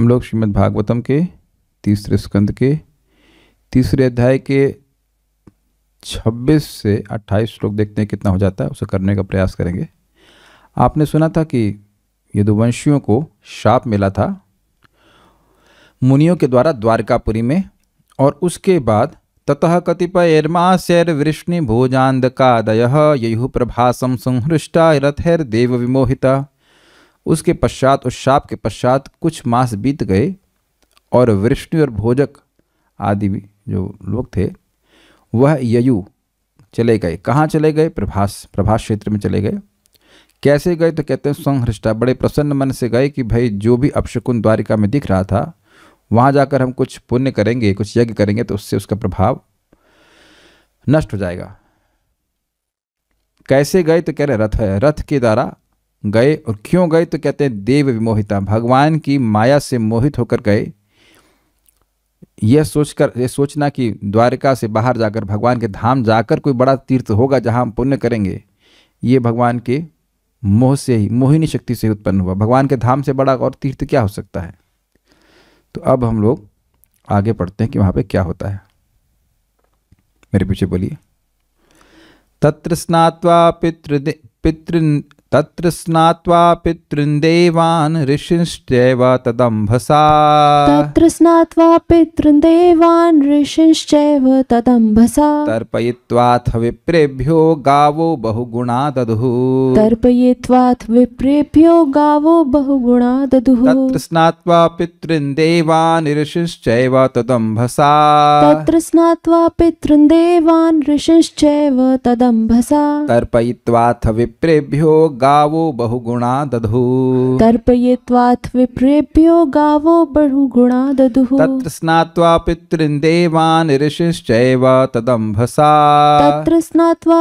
हम लोग श्रीमद् भागवतम के तीसरे स्कंद के तीसरे अध्याय के 26 से 28 श्लोक देखते हैं कितना हो जाता है उसे करने का प्रयास करेंगे आपने सुना था कि यदुवंशियों को शाप मिला था मुनियों के द्वारा द्वारकापुरी में और उसके बाद ततः कतिपय शैर वृष्णि भोजांधकादय ययु प्रभासम संहृष्टा देव विमोहिता उसके पश्चात उस शाप के पश्चात कुछ मास बीत गए और वृष्णु और भोजक आदि जो लोग थे वह ययु चले गए कहाँ चले गए प्रभास प्रभास क्षेत्र में चले गए कैसे गए तो कहते हैं संहृष्टा बड़े प्रसन्न मन से गए कि भाई जो भी अपशकुन द्वारिका में दिख रहा था वहाँ जाकर हम कुछ पुण्य करेंगे कुछ यज्ञ करेंगे तो उससे उसका प्रभाव नष्ट हो जाएगा कैसे गए तो कह रहे रथ है रथ के द्वारा गए और क्यों गए तो कहते हैं देव विमोहिता भगवान की माया से मोहित होकर गए यह सोचकर यह सोचना कि द्वारिका से बाहर जाकर भगवान के धाम जाकर कोई बड़ा तीर्थ होगा जहां हम पुण्य करेंगे ये भगवान के मोह से ही मोहिनी शक्ति से उत्पन्न हुआ भगवान के धाम से बड़ा और तीर्थ क्या हो सकता है तो अब हम लोग आगे पढ़ते हैं कि वहां पे क्या होता है मेरे पीछे बोलिए तत्र स्नात्वा पितृ पितृ तत्र स्नात्वा पितृन्देवान् ऋषिश्चैव तदम्भसा तत्र स्नात्वा पितृन्देवान् ऋषिश्चैव तदम्भसा तर्पयित्वाथ विप्रेभ्यो गावो बहुगुणा दधुः तर्पयित्वाथ विप्रेभ्यो गावो बहुगुणा दधुः तत्र स्नात्वा पितृन्देवान् ऋषिश्चैव तदम्भसा तत्र स्नात्वा पितृन्देवान् ऋषिश्चैव तदम्भसा तर्पयित्वाथ विप्रेभ्यो गावो बहुगुणा दधु तर्पय्वाथ विप्रेप्यो गावो बहुगुणा दधु तत्र स्नात्वा देवान् ऋषिश्चैव तदम्भसा तत्र स्नात्वा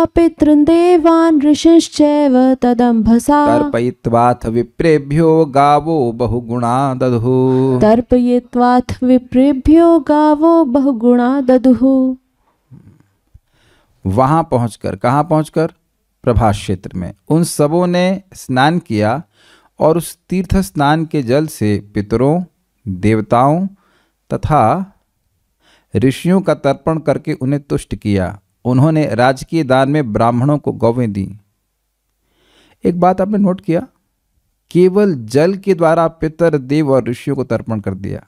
देवान् ऋषिश्चैव तदम्भसा तर्पयित्वाथ विप्रेभ्यो गावो बहुगुणा दधु तर्पयित्वाथ विप्रेभ्यो गावो बहुगुणा दधु वहां पहुंचकर कहां पहुंचकर प्रभास क्षेत्र में उन सबों ने स्नान किया और उस तीर्थ स्नान के जल से पितरों देवताओं तथा ऋषियों का तर्पण करके उन्हें तुष्ट किया उन्होंने राजकीय दान में ब्राह्मणों को गौवें दी एक बात आपने नोट किया केवल जल के द्वारा पितर देव और ऋषियों को तर्पण कर दिया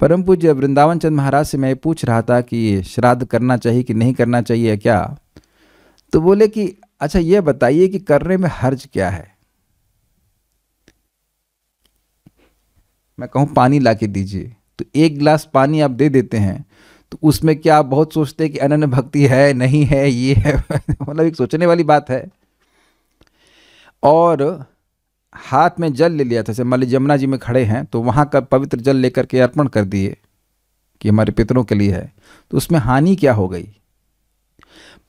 परम पूज्य वृंदावन चंद महाराज से मैं पूछ रहा था कि ये श्राद्ध करना चाहिए कि नहीं करना चाहिए क्या तो बोले कि अच्छा ये बताइए कि करने में हर्ज क्या है मैं कहूं पानी ला के दीजिए तो एक गिलास पानी आप दे देते हैं तो उसमें क्या आप बहुत सोचते हैं कि अनन्य भक्ति है नहीं है ये है मतलब एक सोचने वाली बात है और हाथ में जल ले लिया था जैसे मान लीजिए यमुना जी में खड़े हैं तो वहां का पवित्र जल लेकर के अर्पण कर दिए कि हमारे पितरों के लिए है तो उसमें हानि क्या हो गई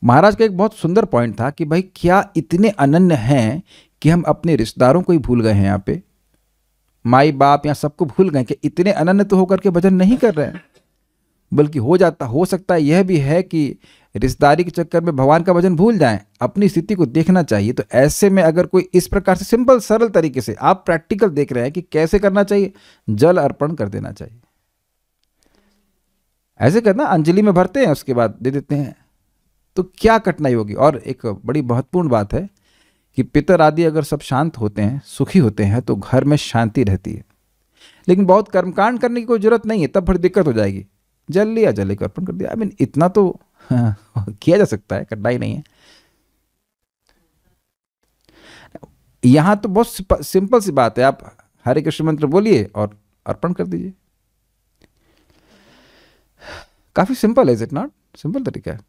महाराज का एक बहुत सुंदर पॉइंट था कि भाई क्या इतने अनन्य हैं कि हम अपने रिश्तेदारों को ही भूल गए हैं यहाँ पे माई बाप या सबको भूल गए कि इतने अनन्य तो होकर के भजन नहीं कर रहे हैं बल्कि हो जाता हो सकता है यह भी है कि रिश्तेदारी के चक्कर में भगवान का भजन भूल जाएं अपनी स्थिति को देखना चाहिए तो ऐसे में अगर कोई इस प्रकार से सिंपल सरल तरीके से आप प्रैक्टिकल देख रहे हैं कि कैसे करना चाहिए जल अर्पण कर देना चाहिए ऐसे करना अंजलि में भरते हैं उसके बाद दे देते हैं तो क्या कठिनाई होगी और एक बड़ी महत्वपूर्ण बात है कि पितर आदि अगर सब शांत होते हैं सुखी होते हैं तो घर में शांति रहती है लेकिन बहुत कर्मकांड करने की कोई जरूरत नहीं है तब बड़ी दिक्कत हो जाएगी जल लिया जल लेकर अर्पण कर दिया आई I मीन mean, इतना तो किया जा सकता है कठिनाई नहीं है यहां तो बहुत सिंपल सी बात है आप हरे कृष्ण मंत्र बोलिए और अर्पण कर दीजिए काफी सिंपल है इज इट नॉट सिंपल तरीका है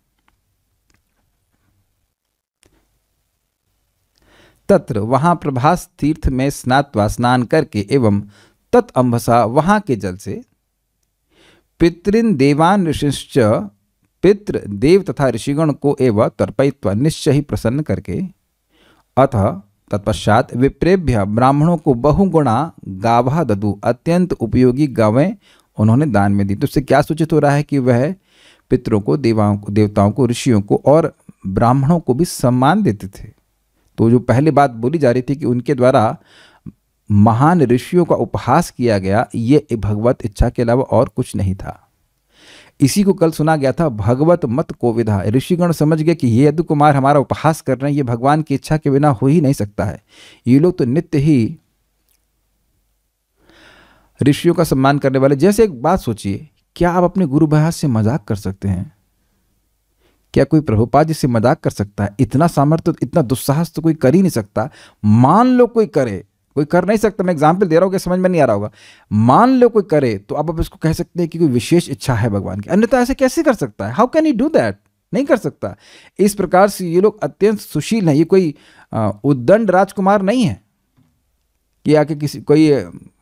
तत्र वहाँ प्रभास तीर्थ में स्नात्वा स्नान करके एवं तत् अम्भसा वहाँ के जल से पितृन देवान ऋषिश्च पितृ देव तथा ऋषिगण को एवं तर्पयित्व निश्चय ही प्रसन्न करके अतः तत्पश्चात विप्रेभ्य ब्राह्मणों को बहुगुणा गाभा ददु अत्यंत उपयोगी गावें उन्होंने दान में दी तो उससे क्या सूचित हो रहा है कि वह पितरों को देवाओं को देवताओं को ऋषियों को और ब्राह्मणों को भी सम्मान देते थे तो जो पहले बात बोली जा रही थी कि उनके द्वारा महान ऋषियों का उपहास किया गया ये भगवत इच्छा के अलावा और कुछ नहीं था इसी को कल सुना गया था भगवत मत कोविधा ऋषिगण समझ गए कि ये यदु कुमार हमारा उपहास कर रहे हैं ये भगवान की इच्छा के बिना हो ही नहीं सकता है ये लोग तो नित्य ही ऋषियों का सम्मान करने वाले जैसे एक बात सोचिए क्या आप अपने गुरु बहास से मजाक कर सकते हैं क्या कोई प्रभुपाद जी से मजाक कर सकता है इतना सामर्थ्य तो, इतना दुस्साहस तो कोई कर ही नहीं सकता मान लो कोई करे कोई कर नहीं सकता मैं एग्जाम्पल दे रहा हूँ कि समझ में नहीं आ रहा होगा मान लो कोई करे तो अब आप इसको कह सकते हैं कि कोई विशेष इच्छा है भगवान की अन्यथा ऐसे कैसे कर सकता है how can you do that नहीं कर सकता इस प्रकार से ये लोग अत्यंत सुशील हैं ये कोई उद्दंड राजकुमार नहीं है कि आके किसी कोई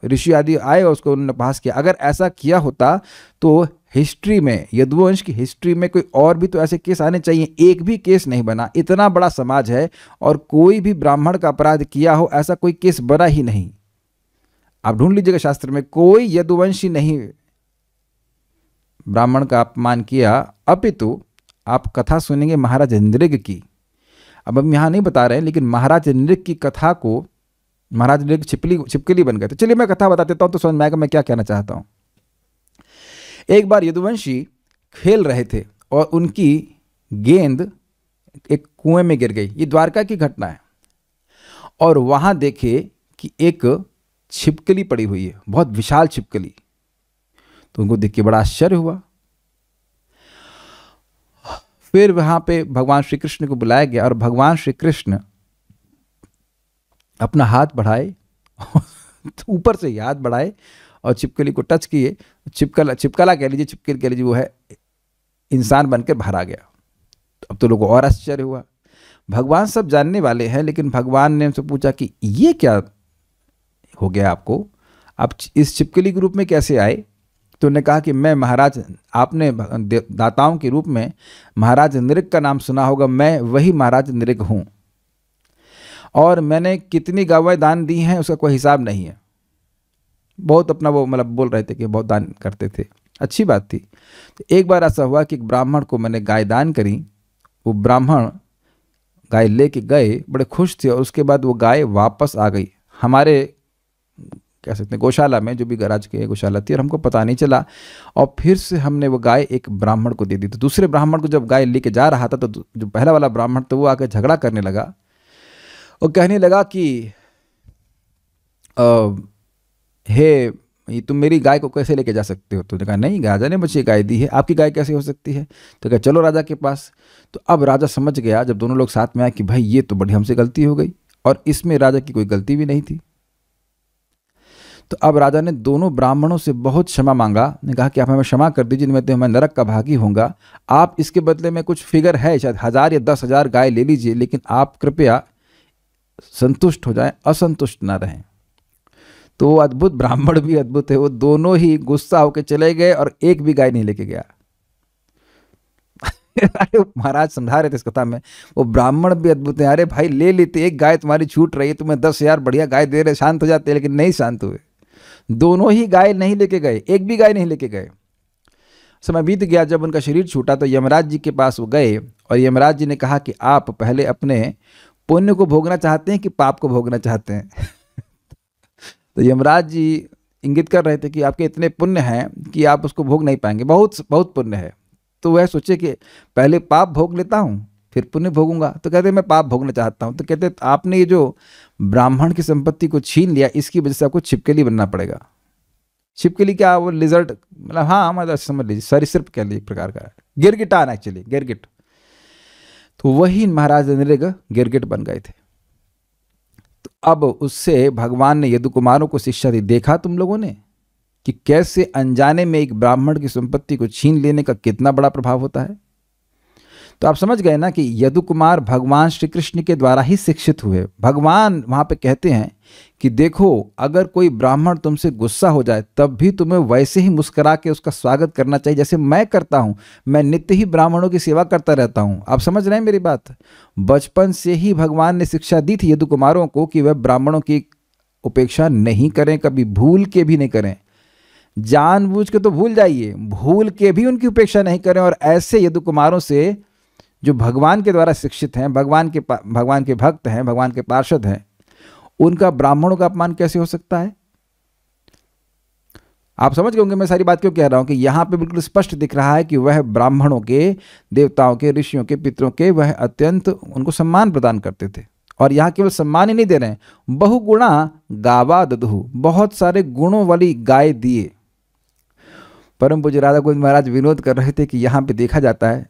ऋषि आदि आए और उसको उन्होंने पास किया अगर ऐसा किया होता तो हिस्ट्री में यदुवंश की हिस्ट्री में कोई और भी तो ऐसे केस आने चाहिए एक भी केस नहीं बना इतना बड़ा समाज है और कोई भी ब्राह्मण का अपराध किया हो ऐसा कोई केस बना ही नहीं आप ढूंढ लीजिएगा शास्त्र में कोई यदुवंशी नहीं ब्राह्मण का अपमान किया अपितु आप कथा सुनेंगे महाराज नृग की अब हम यहाँ नहीं बता रहे हैं लेकिन महाराज नृग की कथा को महाराज लोग छिपली छिपकली बन गए थे चलिए मैं कथा बता देता हूँ तो समझ में आएगा मैं क्या कहना चाहता हूँ एक बार यदुवंशी खेल रहे थे और उनकी गेंद एक कुएं में गिर गई ये द्वारका की घटना है और वहाँ देखे कि एक छिपकली पड़ी हुई है बहुत विशाल छिपकली तो उनको देख के बड़ा आश्चर्य हुआ फिर वहाँ पे भगवान श्री कृष्ण को बुलाया गया और भगवान श्री कृष्ण अपना हाथ बढ़ाए तो ऊपर से ही हाथ बढ़ाए और छिपकली को टच किए छिपकला छिपकला कह लीजिए छिपकली कह लीजिए वो है इंसान बनकर बाहर आ गया तो अब तो लोगों और आश्चर्य हुआ भगवान सब जानने वाले हैं लेकिन भगवान ने उनसे पूछा कि ये क्या हो गया आपको आप इस छिपकली के रूप में कैसे आए तो उन्होंने कहा कि मैं महाराज आपने दाताओं के रूप में महाराज नृग का नाम सुना होगा मैं वही महाराज नृग हूँ और मैंने कितनी गवाएँ दान दी हैं उसका कोई हिसाब नहीं है बहुत अपना वो मतलब बोल रहे थे कि बहुत दान करते थे अच्छी बात थी तो एक बार ऐसा हुआ कि एक ब्राह्मण को मैंने गाय दान करी वो ब्राह्मण गाय ले के गए बड़े खुश थे और उसके बाद वो गाय वापस आ गई हमारे कह सकते हैं गौशाला में जो भी गराज के गौशाला थी और हमको पता नहीं चला और फिर से हमने वो गाय एक ब्राह्मण को दे दी तो दूसरे ब्राह्मण को जब गाय लेके जा रहा था तो जो पहला वाला ब्राह्मण तो वो आकर झगड़ा करने लगा और कहने लगा कि हे ये तुम मेरी गाय को कैसे लेके जा सकते हो तो कहा नहीं राजा ने मुझे गाय दी है आपकी गाय कैसे हो सकती है तो कहा चलो राजा के पास तो अब राजा समझ गया जब दोनों लोग साथ में आए कि भाई ये तो बड़ी हमसे गलती हो गई और इसमें राजा की कोई गलती भी नहीं थी तो अब राजा ने दोनों ब्राह्मणों से बहुत क्षमा मांगा ने कहा कि आप हमें क्षमा कर दीजिए मैं तो मैं नरक का भागी होंगा आप इसके बदले में कुछ फिगर है शायद हज़ार या दस हज़ार गाय ले लीजिए लेकिन आप कृपया संतुष्ट हो जाए असंतुष्ट ना रहें तो वो अद्भुत ब्राह्मण भी अद्भुत है वो दोनों ही गुस्सा होकर चले गए और एक भी गाय नहीं लेके गया अरे महाराज समझा रहे थे इस कथा में वो ब्राह्मण भी अद्भुत है अरे भाई ले लेते एक गाय तुम्हारी छूट रही है तुम्हें दस हजार बढ़िया गाय दे रहे शांत हो जाते लेकिन नहीं शांत हुए दोनों ही गाय नहीं लेके गए एक भी गाय नहीं लेके गए समय बीत गया जब उनका शरीर छूटा तो यमराज जी के पास वो गए और यमराज जी ने कहा कि आप पहले अपने पुण्य को भोगना चाहते हैं कि पाप को भोगना चाहते हैं तो यमराज जी इंगित कर रहे थे कि आपके इतने पुण्य हैं कि आप उसको भोग नहीं पाएंगे बहुत बहुत पुण्य है तो वह सोचे कि पहले पाप भोग लेता हूँ फिर पुण्य भोगूंगा तो कहते मैं पाप भोगना चाहता हूँ तो कहते आपने ये जो ब्राह्मण की संपत्ति को छीन लिया इसकी वजह से आपको छिपकेली बनना पड़ेगा छिपकेली क्या वो लिजर्ट मतलब हाँ मतलब समझ लीजिए सिर्फ कह लीजिए एक प्रकार का गिरगिटान एक्चुअली गिरगिट तो वही महाराज नृग गिरगिट बन गए थे तो अब उससे भगवान ने यदु कुमारों को शिक्षा दी देखा तुम लोगों ने कि कैसे अनजाने में एक ब्राह्मण की संपत्ति को छीन लेने का कितना बड़ा प्रभाव होता है तो आप समझ गए ना कि यदु कुमार भगवान श्री कृष्ण के द्वारा ही शिक्षित हुए भगवान वहाँ पे कहते हैं कि देखो अगर कोई ब्राह्मण तुमसे गुस्सा हो जाए तब भी तुम्हें वैसे ही मुस्करा के उसका स्वागत करना चाहिए जैसे मैं करता हूँ मैं नित्य ही ब्राह्मणों की सेवा करता रहता हूँ आप समझ रहे हैं मेरी बात बचपन से ही भगवान ने शिक्षा दी थी यदु कुमारों को कि वह ब्राह्मणों की उपेक्षा नहीं करें कभी भूल के भी नहीं करें जानबूझ के तो भूल जाइए भूल के भी उनकी उपेक्षा नहीं करें और ऐसे यदु कुमारों से जो भगवान के द्वारा शिक्षित हैं भगवान के भगवान के भक्त हैं भगवान के पार्षद हैं उनका ब्राह्मणों का अपमान कैसे हो सकता है आप समझ गए होंगे मैं सारी बात क्यों कह रहा हूं कि यहां पे बिल्कुल स्पष्ट दिख रहा है कि वह ब्राह्मणों के देवताओं के ऋषियों के पितरों के वह अत्यंत उनको सम्मान प्रदान करते थे और यहां केवल सम्मान ही नहीं दे रहे हैं बहुगुणा गावा दधु बहुत सारे गुणों वाली गाय दिए परम पूज्य राधा गोविंद महाराज विनोद कर रहे थे कि यहां पे देखा जाता है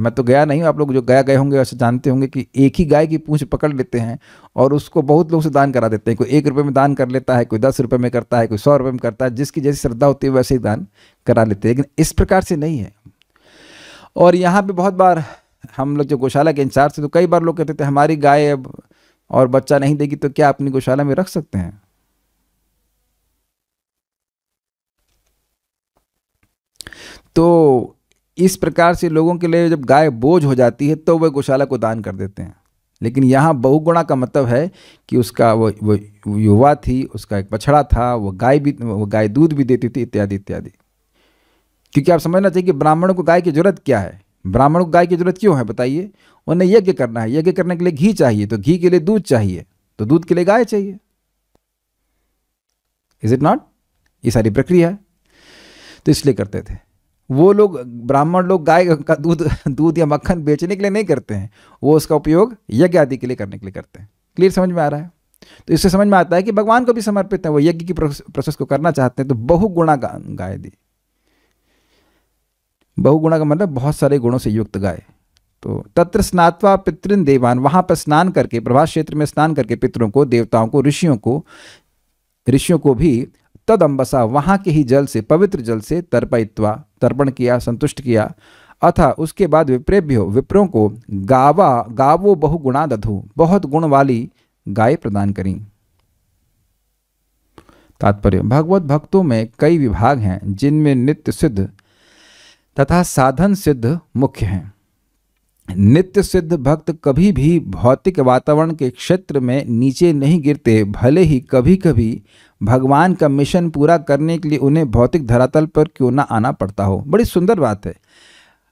मैं तो गया नहीं हूँ आप लोग जो गया गए होंगे वैसे जानते होंगे कि एक ही गाय की पूँछ पकड़ लेते हैं और उसको बहुत लोग से दान करा देते हैं कोई एक रुपये में दान कर लेता है कोई दस रुपये में करता है कोई सौ रुपये में करता है जिसकी जैसी श्रद्धा होती है वैसे ही दान करा लेते हैं लेकिन इस प्रकार से नहीं है और यहाँ पर बहुत बार हम लोग जो गौशाला के इंचार्ज थे तो कई बार लोग कहते थे हमारी गाय अब और बच्चा नहीं देगी तो क्या अपनी गौशाला में रख सकते हैं तो इस प्रकार से लोगों के लिए जब गाय बोझ हो जाती है तो वह गौशाला को दान कर देते हैं लेकिन यहाँ बहुगुणा का मतलब है कि उसका वो वो युवा थी उसका एक बछड़ा था वो गाय भी वो गाय दूध भी देती थी इत्यादि इत्यादि क्योंकि आप समझना चाहिए कि ब्राह्मण को गाय की जरूरत क्या है ब्राह्मण को गाय की जरूरत क्यों है बताइए उन्हें यज्ञ करना है यज्ञ करने के लिए घी चाहिए तो घी के लिए दूध चाहिए तो दूध के लिए गाय चाहिए इज इट नॉट ये सारी प्रक्रिया है तो इसलिए करते थे वो लोग ब्राह्मण लोग गाय का दूध दूध या मक्खन बेचने के लिए नहीं करते हैं वो उसका उपयोग यज्ञ आदि के लिए करने के लिए करते हैं क्लियर समझ में आ रहा है तो इससे समझ में आता है कि भगवान को भी समर्पित है वो यज्ञ की प्रोसेस को करना चाहते हैं तो बहुगुणा गाय दी बहुगुणा का मतलब बहुत सारे गुणों से युक्त गाय तो तत्र स्नात्वा पितृन देवान वहां पर स्नान करके प्रभास क्षेत्र में स्नान करके पितरों को देवताओं को ऋषियों को ऋषियों को भी तद अम्बसा वहाँ के ही जल से पवित्र जल से तर्पयित्वा तर्पण किया संतुष्ट किया अथा उसके बाद विप्रेभ्यो विप्रों को गावा गावो गुणा दधु बहुत गुण वाली गाय प्रदान करी तात्पर्य भगवत भक्तों में कई विभाग हैं जिनमें नित्य सिद्ध तथा साधन सिद्ध मुख्य हैं नित्य सिद्ध भक्त कभी भी भौतिक वातावरण के क्षेत्र में नीचे नहीं गिरते भले ही कभी कभी भगवान का मिशन पूरा करने के लिए उन्हें भौतिक धरातल पर क्यों ना आना पड़ता हो बड़ी सुंदर बात है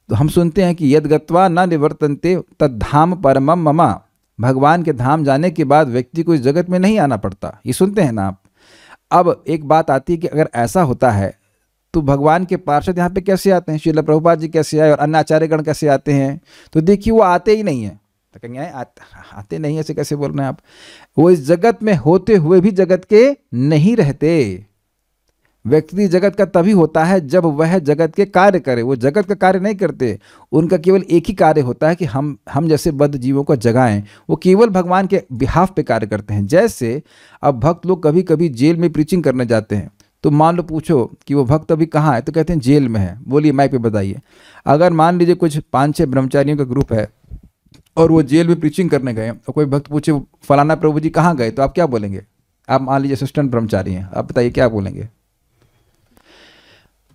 तो हम सुनते हैं कि यदगत्वा न निवर्तनते तद धाम परम ममा भगवान के धाम जाने के बाद व्यक्ति को इस जगत में नहीं आना पड़ता ये सुनते हैं ना आप अब एक बात आती है कि अगर ऐसा होता है तो भगवान के पार्षद यहाँ पे कैसे आते हैं शिला प्रभुपाद जी कैसे आए और अन्य आचार्यगण कैसे आते हैं तो देखिए वो आते ही नहीं है तो कहेंगे आते, आते नहीं ऐसे कैसे बोल रहे हैं आप वो इस जगत में होते हुए भी जगत के नहीं रहते व्यक्ति जगत का तभी होता है जब वह जगत के कार्य करे वो जगत का कार्य नहीं करते उनका केवल एक ही कार्य होता है कि हम हम जैसे बद्ध जीवों को जगाएं वो केवल भगवान के बिहाफ पे कार्य करते हैं जैसे अब भक्त लोग कभी कभी जेल में प्रीचिंग करने जाते हैं तो मान लो पूछो कि वो भक्त अभी कहाँ है तो कहते हैं जेल में है बोलिए माइक पे बताइए अगर मान लीजिए कुछ पाँच छः ब्रह्मचारियों का ग्रुप है और वो जेल में प्रीचिंग करने गए और कोई भक्त पूछे फलाना प्रभु जी कहाँ गए तो आप क्या बोलेंगे आप मान लीजिए असिस्टेंट ब्रह्मचारी हैं आप बताइए क्या बोलेंगे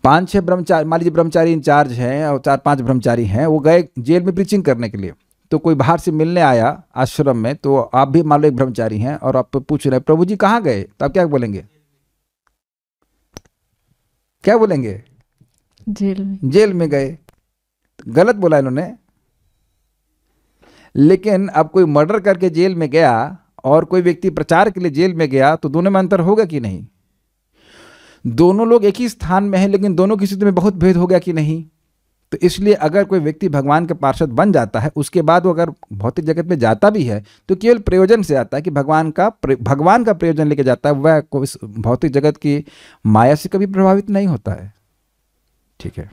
पाँच छः ब्रह्मचारी मान लीजिए ब्रह्मचारी इंचार्ज हैं और चार पांच ब्रह्मचारी हैं वो गए जेल में प्रीचिंग करने के लिए तो कोई बाहर से मिलने आया आश्रम में तो आप भी मान लो एक ब्रह्मचारी हैं और आप पूछ रहे हैं प्रभु जी कहाँ गए तो आप क्या बोलेंगे क्या बोलेंगे जेल में जेल में गए गलत बोला इन्होंने लेकिन अब कोई मर्डर करके जेल में गया और कोई व्यक्ति प्रचार के लिए जेल में गया तो दोनों में अंतर होगा कि नहीं दोनों लोग एक ही स्थान में हैं लेकिन दोनों की स्थिति में बहुत भेद हो गया कि नहीं तो इसलिए अगर कोई व्यक्ति भगवान का पार्षद बन जाता है उसके बाद वो अगर भौतिक जगत में जाता भी है तो केवल प्रयोजन से आता है कि भगवान का भगवान का प्रयोजन लेके जाता है वह इस भौतिक जगत की माया से कभी प्रभावित नहीं होता है ठीक है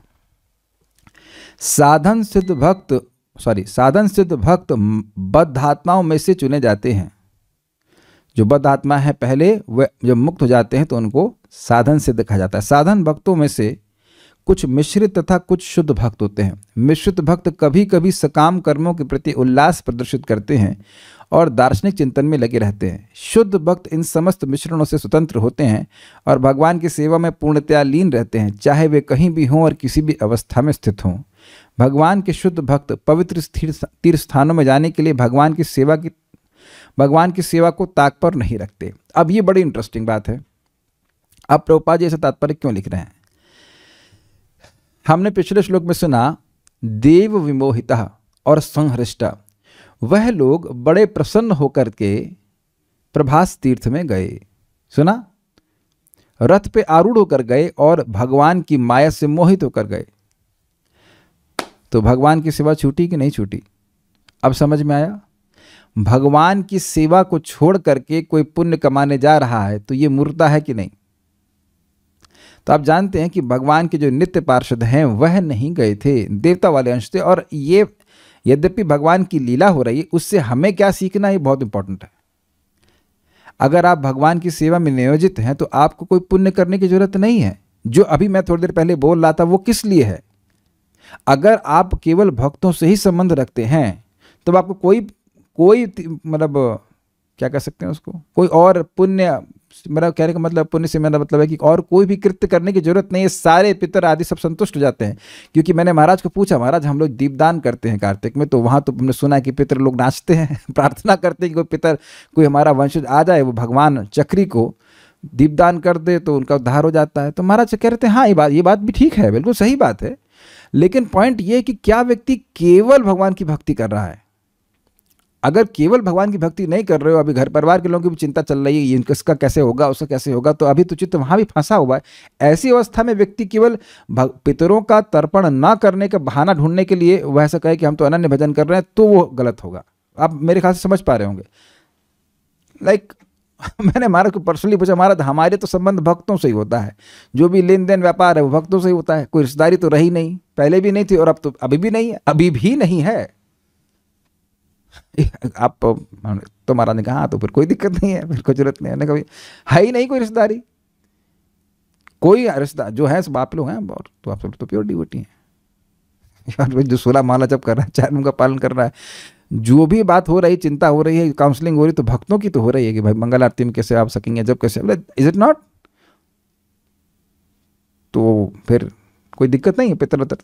साधन सिद्ध भक्त सॉरी साधन सिद्ध भक्त बद्ध आत्माओं में से चुने जाते हैं जो बद्ध आत्मा है पहले वह जब मुक्त हो जाते हैं तो उनको साधन सिद्ध कहा जाता है साधन भक्तों में से कुछ मिश्रित तथा कुछ शुद्ध भक्त होते हैं मिश्रित भक्त कभी कभी सकाम कर्मों के प्रति उल्लास प्रदर्शित करते हैं और दार्शनिक चिंतन में लगे रहते हैं शुद्ध भक्त इन समस्त मिश्रणों से स्वतंत्र होते हैं और भगवान की सेवा में पूर्णतया लीन रहते हैं चाहे वे कहीं भी हों और किसी भी अवस्था में स्थित हों भगवान के शुद्ध भक्त पवित्र तीर्थ स्थानों में जाने के लिए भगवान की सेवा की भगवान की सेवा को ताक पर नहीं रखते अब ये बड़ी इंटरेस्टिंग बात है अब प्रभुपा जी ऐसा तात्पर्य क्यों लिख रहे हैं हमने पिछले श्लोक में सुना देव विमोहिता और संहृष्टा वह लोग बड़े प्रसन्न होकर के प्रभास तीर्थ में गए सुना रथ पे आरूढ़ होकर गए और भगवान की माया से मोहित होकर गए तो भगवान की सेवा छूटी कि नहीं छूटी अब समझ में आया भगवान की सेवा को छोड़ करके कोई पुण्य कमाने जा रहा है तो ये मूर्ता है कि नहीं तो आप जानते हैं कि भगवान के जो नित्य पार्षद हैं वह नहीं गए थे देवता वाले अंश थे और ये यद्यपि भगवान की लीला हो रही है उससे हमें क्या सीखना ये बहुत इंपॉर्टेंट है अगर आप भगवान की सेवा में नियोजित हैं तो आपको कोई पुण्य करने की जरूरत नहीं है जो अभी मैं थोड़ी देर पहले बोल रहा था वो किस लिए है अगर आप केवल भक्तों से ही संबंध रखते हैं तब तो आपको कोई कोई मतलब क्या कह सकते हैं उसको कोई और पुण्य मेरा कहने का मतलब पुण्य से मेरा मतलब है कि और कोई भी कृत्य करने की जरूरत नहीं है सारे पितर आदि सब संतुष्ट हो जाते हैं क्योंकि मैंने महाराज को पूछा महाराज हम लोग दीपदान करते हैं कार्तिक में तो वहाँ तो हमने सुना है कि पितर लोग नाचते हैं प्रार्थना करते हैं कि कोई पितर कोई हमारा वंशज आ जाए वो भगवान चक्री को दीपदान कर दे तो उनका उद्धार हो जाता है तो महाराज कह रहे थे हाँ ये बात ये बात भी ठीक है बिल्कुल सही बात है लेकिन पॉइंट ये कि क्या व्यक्ति केवल भगवान की भक्ति कर रहा है अगर केवल भगवान की भक्ति नहीं कर रहे हो अभी घर परिवार के लोगों की भी चिंता चल रही है इसका कैसे होगा उसका कैसे होगा तो अभी तो चित्त वहाँ भी फंसा हुआ है ऐसी अवस्था में व्यक्ति केवल पितरों का तर्पण ना करने का बहाना ढूंढने के लिए वह ऐसा कहे कि हम तो अनन्य भजन कर रहे हैं तो वो गलत होगा आप मेरे ख्याल से समझ पा रहे होंगे लाइक like, मैंने महाराज को पर्सनली पूछा महाराज हमारे तो संबंध भक्तों से ही होता है जो भी लेन देन व्यापार है वो भक्तों से ही होता है कोई रिश्तेदारी तो रही नहीं पहले भी नहीं थी और अब तो अभी भी नहीं है अभी भी नहीं है आप तो महाराज ने कहा हाँ, तो फिर कोई दिक्कत नहीं है फिर कोई जरूरत नहीं है कभी है ही नहीं कोई रिश्तेदारी कोई रिश्ता जो है सब आप लोग हैं और तो आप सब तो प्योर डिवोटी हैं जो सोलह माला जब कर रहा है चार का पालन कर रहा है जो भी बात हो रही चिंता हो रही है काउंसलिंग हो रही तो भक्तों की तो हो रही है कि भाई मंगल आरती में कैसे आप सकेंगे जब कैसे इज इट नॉट तो फिर कोई दिक्कत नहीं है पितर तो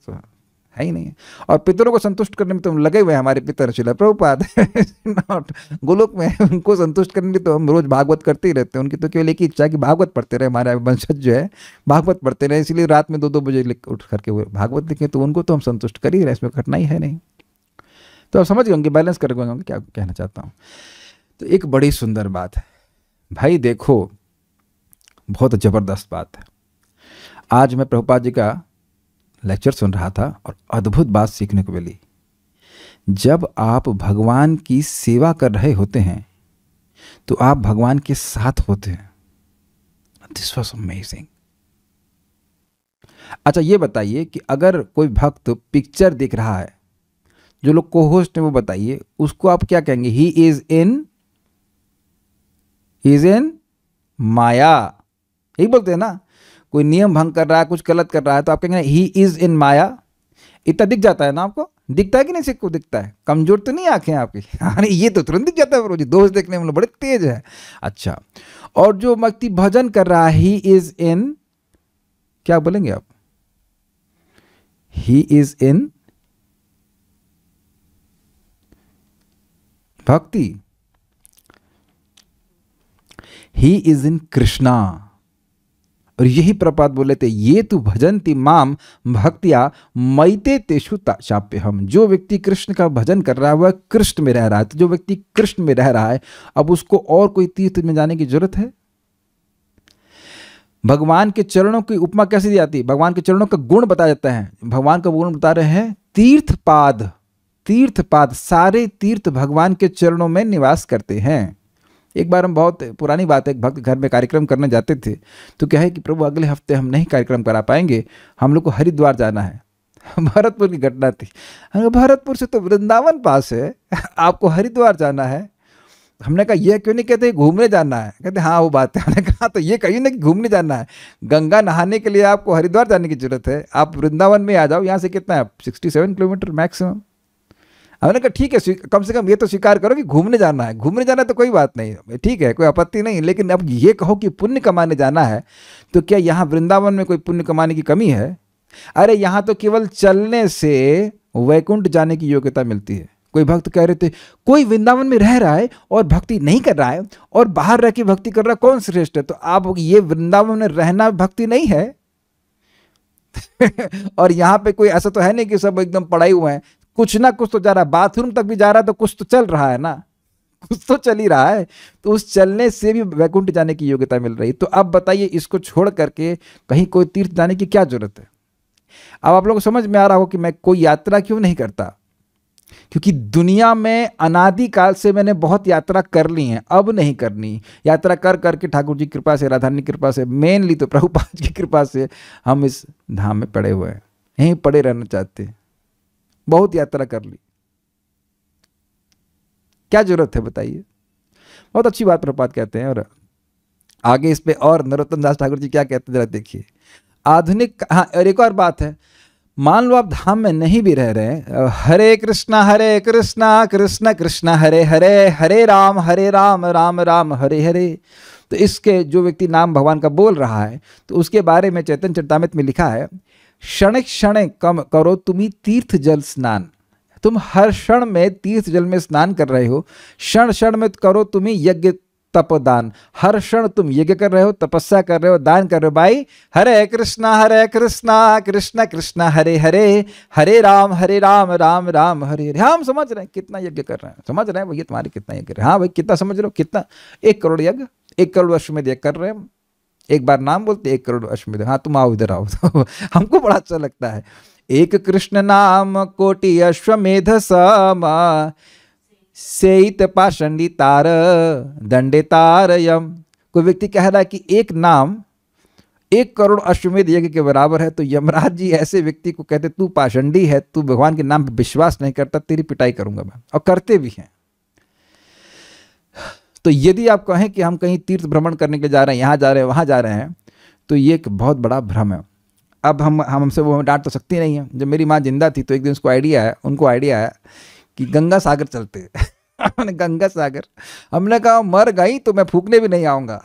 है ही नहीं और पितरों को संतुष्ट करने में तो हम लगे हुए हैं हमारे पितर शिल प्रभुपाद नॉट गोलोक में उनको संतुष्ट करने के तो हम रोज़ भागवत करते ही रहते हैं उनकी तो केवल एक ही इच्छा कि भागवत पढ़ते रहे हमारे वंशज जो है भागवत पढ़ते रहे इसीलिए रात में दो दो बजे उठ करके वो भागवत लिखे तो उनको तो हम संतुष्ट कर ही रहे इसमें कठिनाई है नहीं तो आप समझ गए होंगे बैलेंस कर गए होंगे क्या कहना चाहता हूँ तो एक बड़ी सुंदर बात है भाई देखो बहुत ज़बरदस्त बात है आज मैं प्रभुपाद जी का लेक्चर सुन रहा था और अद्भुत बात सीखने को मिली जब आप भगवान की सेवा कर रहे होते हैं तो आप भगवान के साथ होते हैं दिस वॉज अमेजिंग अच्छा ये बताइए कि अगर कोई भक्त पिक्चर देख रहा है जो लोग को होस्ट है वो बताइए उसको आप क्या कहेंगे he is in is in माया यही बोलते हैं ना कोई नियम भंग कर रहा है कुछ गलत कर रहा है तो आप कहेंगे ही इज़ इन माया इतना दिख जाता है ना आपको दिखता है कि नहीं सिक्को दिखता है कमजोर तो नहीं आंखें आपकी अरे हाँ, ये तो तुरंत दिख जाता है प्रभु दोस्त देखने में बड़े तेज है अच्छा और जो व्यक्ति भजन कर रहा है ही इज इन क्या बोलेंगे आप ही इज इन भक्ति ही इज इन कृष्णा और यही प्रपात बोले थे ये तू भजंती माम भक्तिया मैते तेषु शाप्य हम जो व्यक्ति कृष्ण का भजन कर रहा है वह कृष्ण में रह रहा है तो जो व्यक्ति कृष्ण में रह रहा है अब उसको और कोई तीर्थ में जाने की जरूरत है भगवान के चरणों की उपमा कैसे दी जाती है भगवान के चरणों का गुण बताया जाता है भगवान का गुण बता रहे हैं तीर्थपाद तीर्थपाद सारे तीर्थ भगवान के चरणों में निवास करते हैं एक बार हम बहुत पुरानी बात है एक भक्त घर में कार्यक्रम करने जाते थे तो क्या है कि प्रभु अगले हफ्ते हम नहीं कार्यक्रम करा पाएंगे हम लोग को हरिद्वार जाना है भरतपुर की घटना थी भरतपुर से तो वृंदावन पास है आपको हरिद्वार जाना है हमने कहा यह क्यों नहीं कहते घूमने जाना है कहते हाँ वो बात है हमने कहा हाँ, तो ये कहिए ना कि घूमने जाना है गंगा नहाने के लिए आपको हरिद्वार जाने की जरूरत है आप वृंदावन में आ जाओ यहाँ से कितना है सिक्सटी सेवन किलोमीटर मैक्सिमम हमने कहा ठीक है कम से कम ये तो स्वीकार करो कि घूमने जाना है घूमने जाना तो कोई बात नहीं ठीक है कोई आपत्ति नहीं लेकिन अब ये कहो कि पुण्य कमाने जाना है तो क्या यहाँ वृंदावन में कोई पुण्य कमाने की कमी है अरे यहाँ तो केवल चलने से वैकुंठ जाने की योग्यता मिलती है कोई भक्त कह रहे थे कोई वृंदावन में रह रहा है और भक्ति नहीं कर रहा है और बाहर रह के भक्ति कर रहा है कौन श्रेष्ठ है तो आप ये वृंदावन में रहना भक्ति नहीं है और यहाँ पे कोई ऐसा तो है नहीं कि सब एकदम पढ़ाई हुए हैं कुछ ना कुछ तो जा रहा है बाथरूम तक भी जा रहा है तो कुछ तो चल रहा है ना कुछ तो चल ही रहा है तो उस चलने से भी वैकुंठ जाने की योग्यता मिल रही तो अब बताइए इसको छोड़ करके कहीं कोई तीर्थ जाने की क्या जरूरत है अब आप लोग को समझ में आ रहा हो कि मैं कोई यात्रा क्यों नहीं करता क्योंकि दुनिया में अनादिकाल से मैंने बहुत यात्रा कर ली है अब नहीं करनी यात्रा कर करके ठाकुर जी की कृपा से राधानी की कृपा से मेनली तो प्रभुपाद की कृपा से हम इस धाम में पड़े हुए हैं यहीं पड़े रहना चाहते हैं बहुत यात्रा कर ली क्या जरूरत है बताइए बहुत अच्छी बात प्रपात कहते हैं और आगे इस पे और नरोत्तम दास ठाकुर जी क्या कहते हैं जरा देखिए आधुनिक हाँ और एक और बात है मान लो आप धाम में नहीं भी रह रहे हरे कृष्णा हरे कृष्णा कृष्ण कृष्ण हरे हरे हरे राम हरे राम राम राम हरे हरे तो इसके जो व्यक्ति नाम भगवान का बोल रहा है तो उसके बारे में चैतन्य चरतामित में लिखा है क्षण क्षण कम करो तुम्हें तीर्थ जल स्नान तुम हर क्षण में तीर्थ जल में स्नान कर रहे हो क्षण क्षण में करो तुम्हें यज्ञ तपदान हर क्षण तुम यज्ञ कर रहे हो तपस्या कर रहे हो दान कर रहे हो भाई हरे कृष्णा हरे कृष्णा कृष्णा कृष्णा हरे हरे हरे राम हरे राम राम राम हरे हरे हम समझ रहे हैं कितना यज्ञ कर रहे हैं समझ रहे हैं भैया तुम्हारे कितना यज्ञ कर रहे हैं हाँ भाई कितना समझ रहे हो कितना एक करोड़ यज्ञ एक करोड़ वर्ष में यज्ञ कर रहे हैं एक बार नाम बोलते एक करोड़ अश्वमेध हाँ तुम आओ इधर आओ तो हमको बड़ा अच्छा लगता है एक कृष्ण नाम कोटि अश्वमेध समा पाषंडी तार दंडे तार यम कोई व्यक्ति कह रहा है कि एक नाम एक करोड़ अश्वमेध यज्ञ के बराबर है तो यमराज जी ऐसे व्यक्ति को कहते तू पाषंडी है तू भगवान के नाम पर विश्वास नहीं करता तेरी पिटाई करूंगा मैं और करते भी हैं तो यदि आप कहें कि हम कहीं तीर्थ भ्रमण करने के जा रहे हैं यहाँ जा रहे हैं वहाँ जा रहे हैं तो ये एक बहुत बड़ा भ्रम है अब हम हमसे वो डांट तो सकती नहीं है जब मेरी माँ जिंदा थी तो एक दिन उसको आइडिया है उनको आइडिया है कि गंगा सागर चलते हैं गंगा सागर हमने कहा मर गई तो मैं फूकने भी नहीं आऊँगा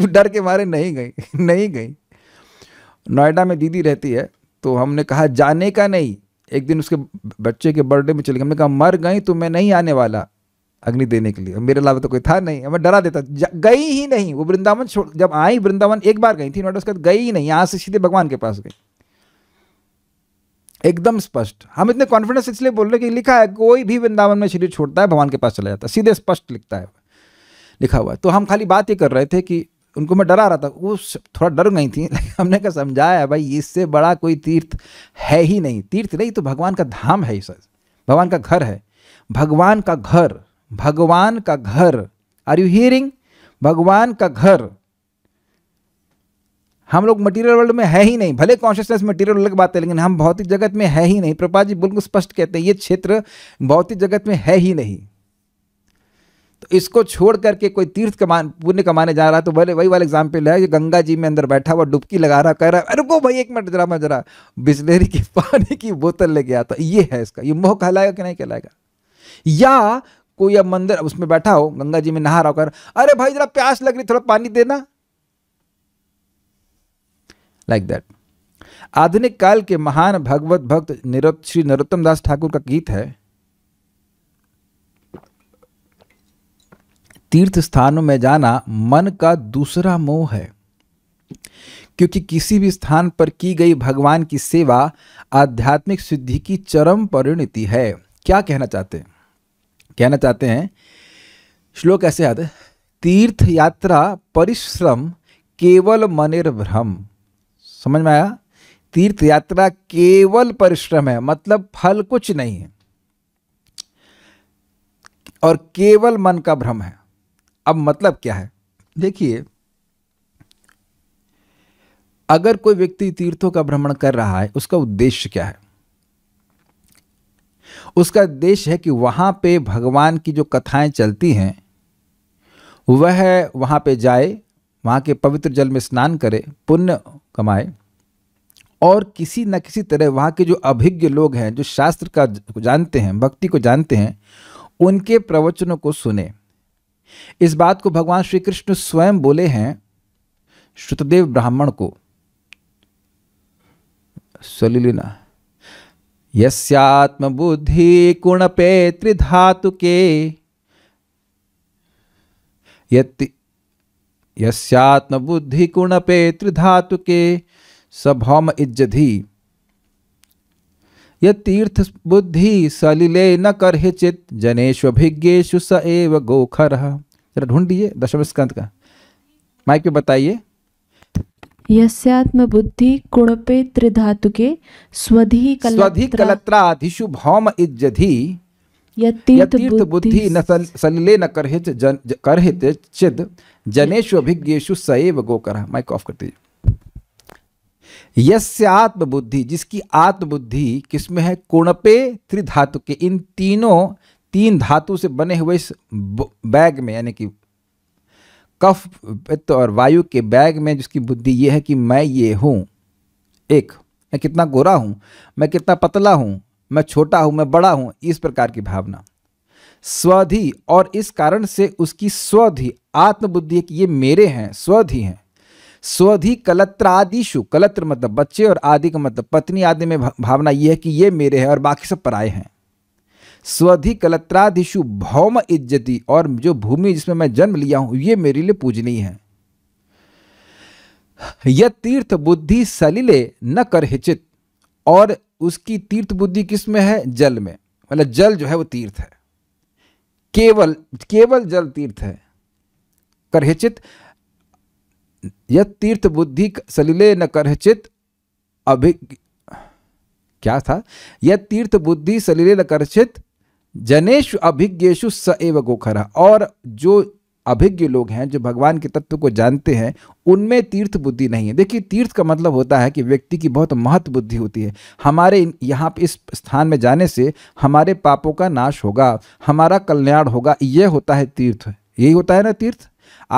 डर के मारे नहीं गई नहीं गई नोएडा में दीदी रहती है तो हमने कहा जाने का नहीं एक दिन उसके बच्चे के बर्थडे में चले गए हमने कहा मर गई तो मैं नहीं आने वाला अग्नि देने के लिए मेरे अलावा तो कोई था नहीं मैं डरा देता गई ही नहीं वो वृंदावन छोड़ जब आई वृंदावन एक बार गई थी नोट उसके बाद गई ही नहीं यहां से सीधे भगवान के पास गई एकदम स्पष्ट हम इतने कॉन्फिडेंस इसलिए बोल रहे कि लिखा है कोई भी वृंदावन में शरीर छोड़ता है भगवान के पास चला जाता है सीधे स्पष्ट लिखता है लिखा हुआ तो हम खाली बात ये कर रहे थे कि उनको मैं डरा रहा था वो थोड़ा डर गई थी हमने कहा समझाया भाई इससे बड़ा कोई तीर्थ है ही नहीं तीर्थ नहीं तो भगवान का धाम है इस भगवान का घर है भगवान का घर भगवान का घर आर यू हियरिंग भगवान का घर हम लोग मटेरियल वर्ल्ड में है ही नहीं भले कॉन्शियसनेस मटेरियल अलग बात है लेकिन हम भौतिक जगत में है ही नहीं प्रपा जी बिल्कुल स्पष्ट कहते हैं ये क्षेत्र भौतिक जगत में है ही नहीं तो इसको छोड़ करके कोई तीर्थ कमा पुण्य कमाने जा रहा है तो भले वही वाला एग्जाम्पल है कि गंगा जी में अंदर बैठा हुआ डुबकी लगा रहा कह रहा है अरे वो भाई एक मिनट जरा मैं जरा बिजलेरी के पानी की बोतल लेके आता ये है इसका ये मोह कहलाएगा कि नहीं कहलाएगा या कोई अब मंदिर उसमें बैठा हो गंगा जी में नहा रहा होकर अरे भाई जरा प्यास लग रही थोड़ा पानी देना लाइक like दैट आधुनिक काल के महान भगवत भक्त श्री नरोत्तम दास ठाकुर का गीत है तीर्थ स्थानों में जाना मन का दूसरा मोह है क्योंकि किसी भी स्थान पर की गई भगवान की सेवा आध्यात्मिक सिद्धि की चरम परिणति है क्या कहना चाहते हैं कहना चाहते हैं श्लोक ऐसे याद तीर्थ यात्रा परिश्रम केवल मनिर्भ्रम समझ में आया तीर्थ यात्रा केवल परिश्रम है मतलब फल कुछ नहीं है और केवल मन का भ्रम है अब मतलब क्या है देखिए अगर कोई व्यक्ति तीर्थों का भ्रमण कर रहा है उसका उद्देश्य क्या है उसका देश है कि वहाँ पे भगवान की जो कथाएं चलती हैं वह वहाँ पे जाए वहाँ के पवित्र जल में स्नान करे पुण्य कमाए और किसी न किसी तरह वहाँ के जो अभिज्ञ लोग हैं जो शास्त्र का जानते हैं भक्ति को जानते हैं उनके प्रवचनों को सुने इस बात को भगवान श्री कृष्ण स्वयं बोले हैं श्रुतदेव ब्राह्मण को सलिलिना यस्यात्मबुद्धि कुणपे त्रिधातुके यति यस्यात्मबुद्धि कुणपे त्रिधातुके सभौम इज्जधि यतीर्थ बुद्धि सलिले न करहिचित जनेश्वभिज्ञेशु स एव गोखर जरा ढूंढिए दशम स्कंद का माइक पे बताइए यस्यात्म बुद्धि कुणपे कलत्रा स्वधी कलत्रा अधिशु भौम इज्जधि यतीर्थ बुद्धि न सलिले न करहित जन करहित चिद जनेषु अभिज्ञेषु सएव गोकर माइक ऑफ करते यस्यात्म बुद्धि जिसकी आत्मबुद्धि किसमें है कुणपे त्रिधातु के इन तीनों तीन धातु से बने हुए इस बैग में यानी कि कफ पित्त और वायु के बैग में जिसकी बुद्धि ये है कि मैं ये हूँ एक मैं कितना गोरा हूँ मैं कितना पतला हूँ मैं छोटा हूँ मैं बड़ा हूँ इस प्रकार की भावना स्वधि और इस कारण से उसकी स्वधि आत्मबुद्धि कि ये मेरे हैं स्वधि हैं स्वधि कलत्र आदिशु कलत्र मतलब बच्चे और आदि का मतलब पत्नी आदि में भावना ये है कि ये मेरे हैं और बाकी सब पराए हैं स्वधिकलत्रादिशु भौम इज्जति और जो भूमि जिसमें मैं जन्म लिया हूं ये मेरे लिए पूजनीय है यह तीर्थ बुद्धि सलिले न करहिचित और उसकी तीर्थ बुद्धि किस में है जल में मतलब जल जो है वो तीर्थ है केवल केवल जल तीर्थ है करहचित यह तीर्थ बुद्धि सलिले न करहचित अभि क्या था यह तीर्थ बुद्धि सलिले न करचित जनेशु अभिज्ञेशु स एव गोखरा और जो अभिज्ञ लोग हैं जो भगवान के तत्व को जानते हैं उनमें तीर्थ बुद्धि नहीं है देखिए तीर्थ का मतलब होता है कि व्यक्ति की बहुत महत्व बुद्धि होती है हमारे यहाँ पे इस स्थान में जाने से हमारे पापों का नाश होगा हमारा कल्याण होगा यह होता है तीर्थ यही होता है ना तीर्थ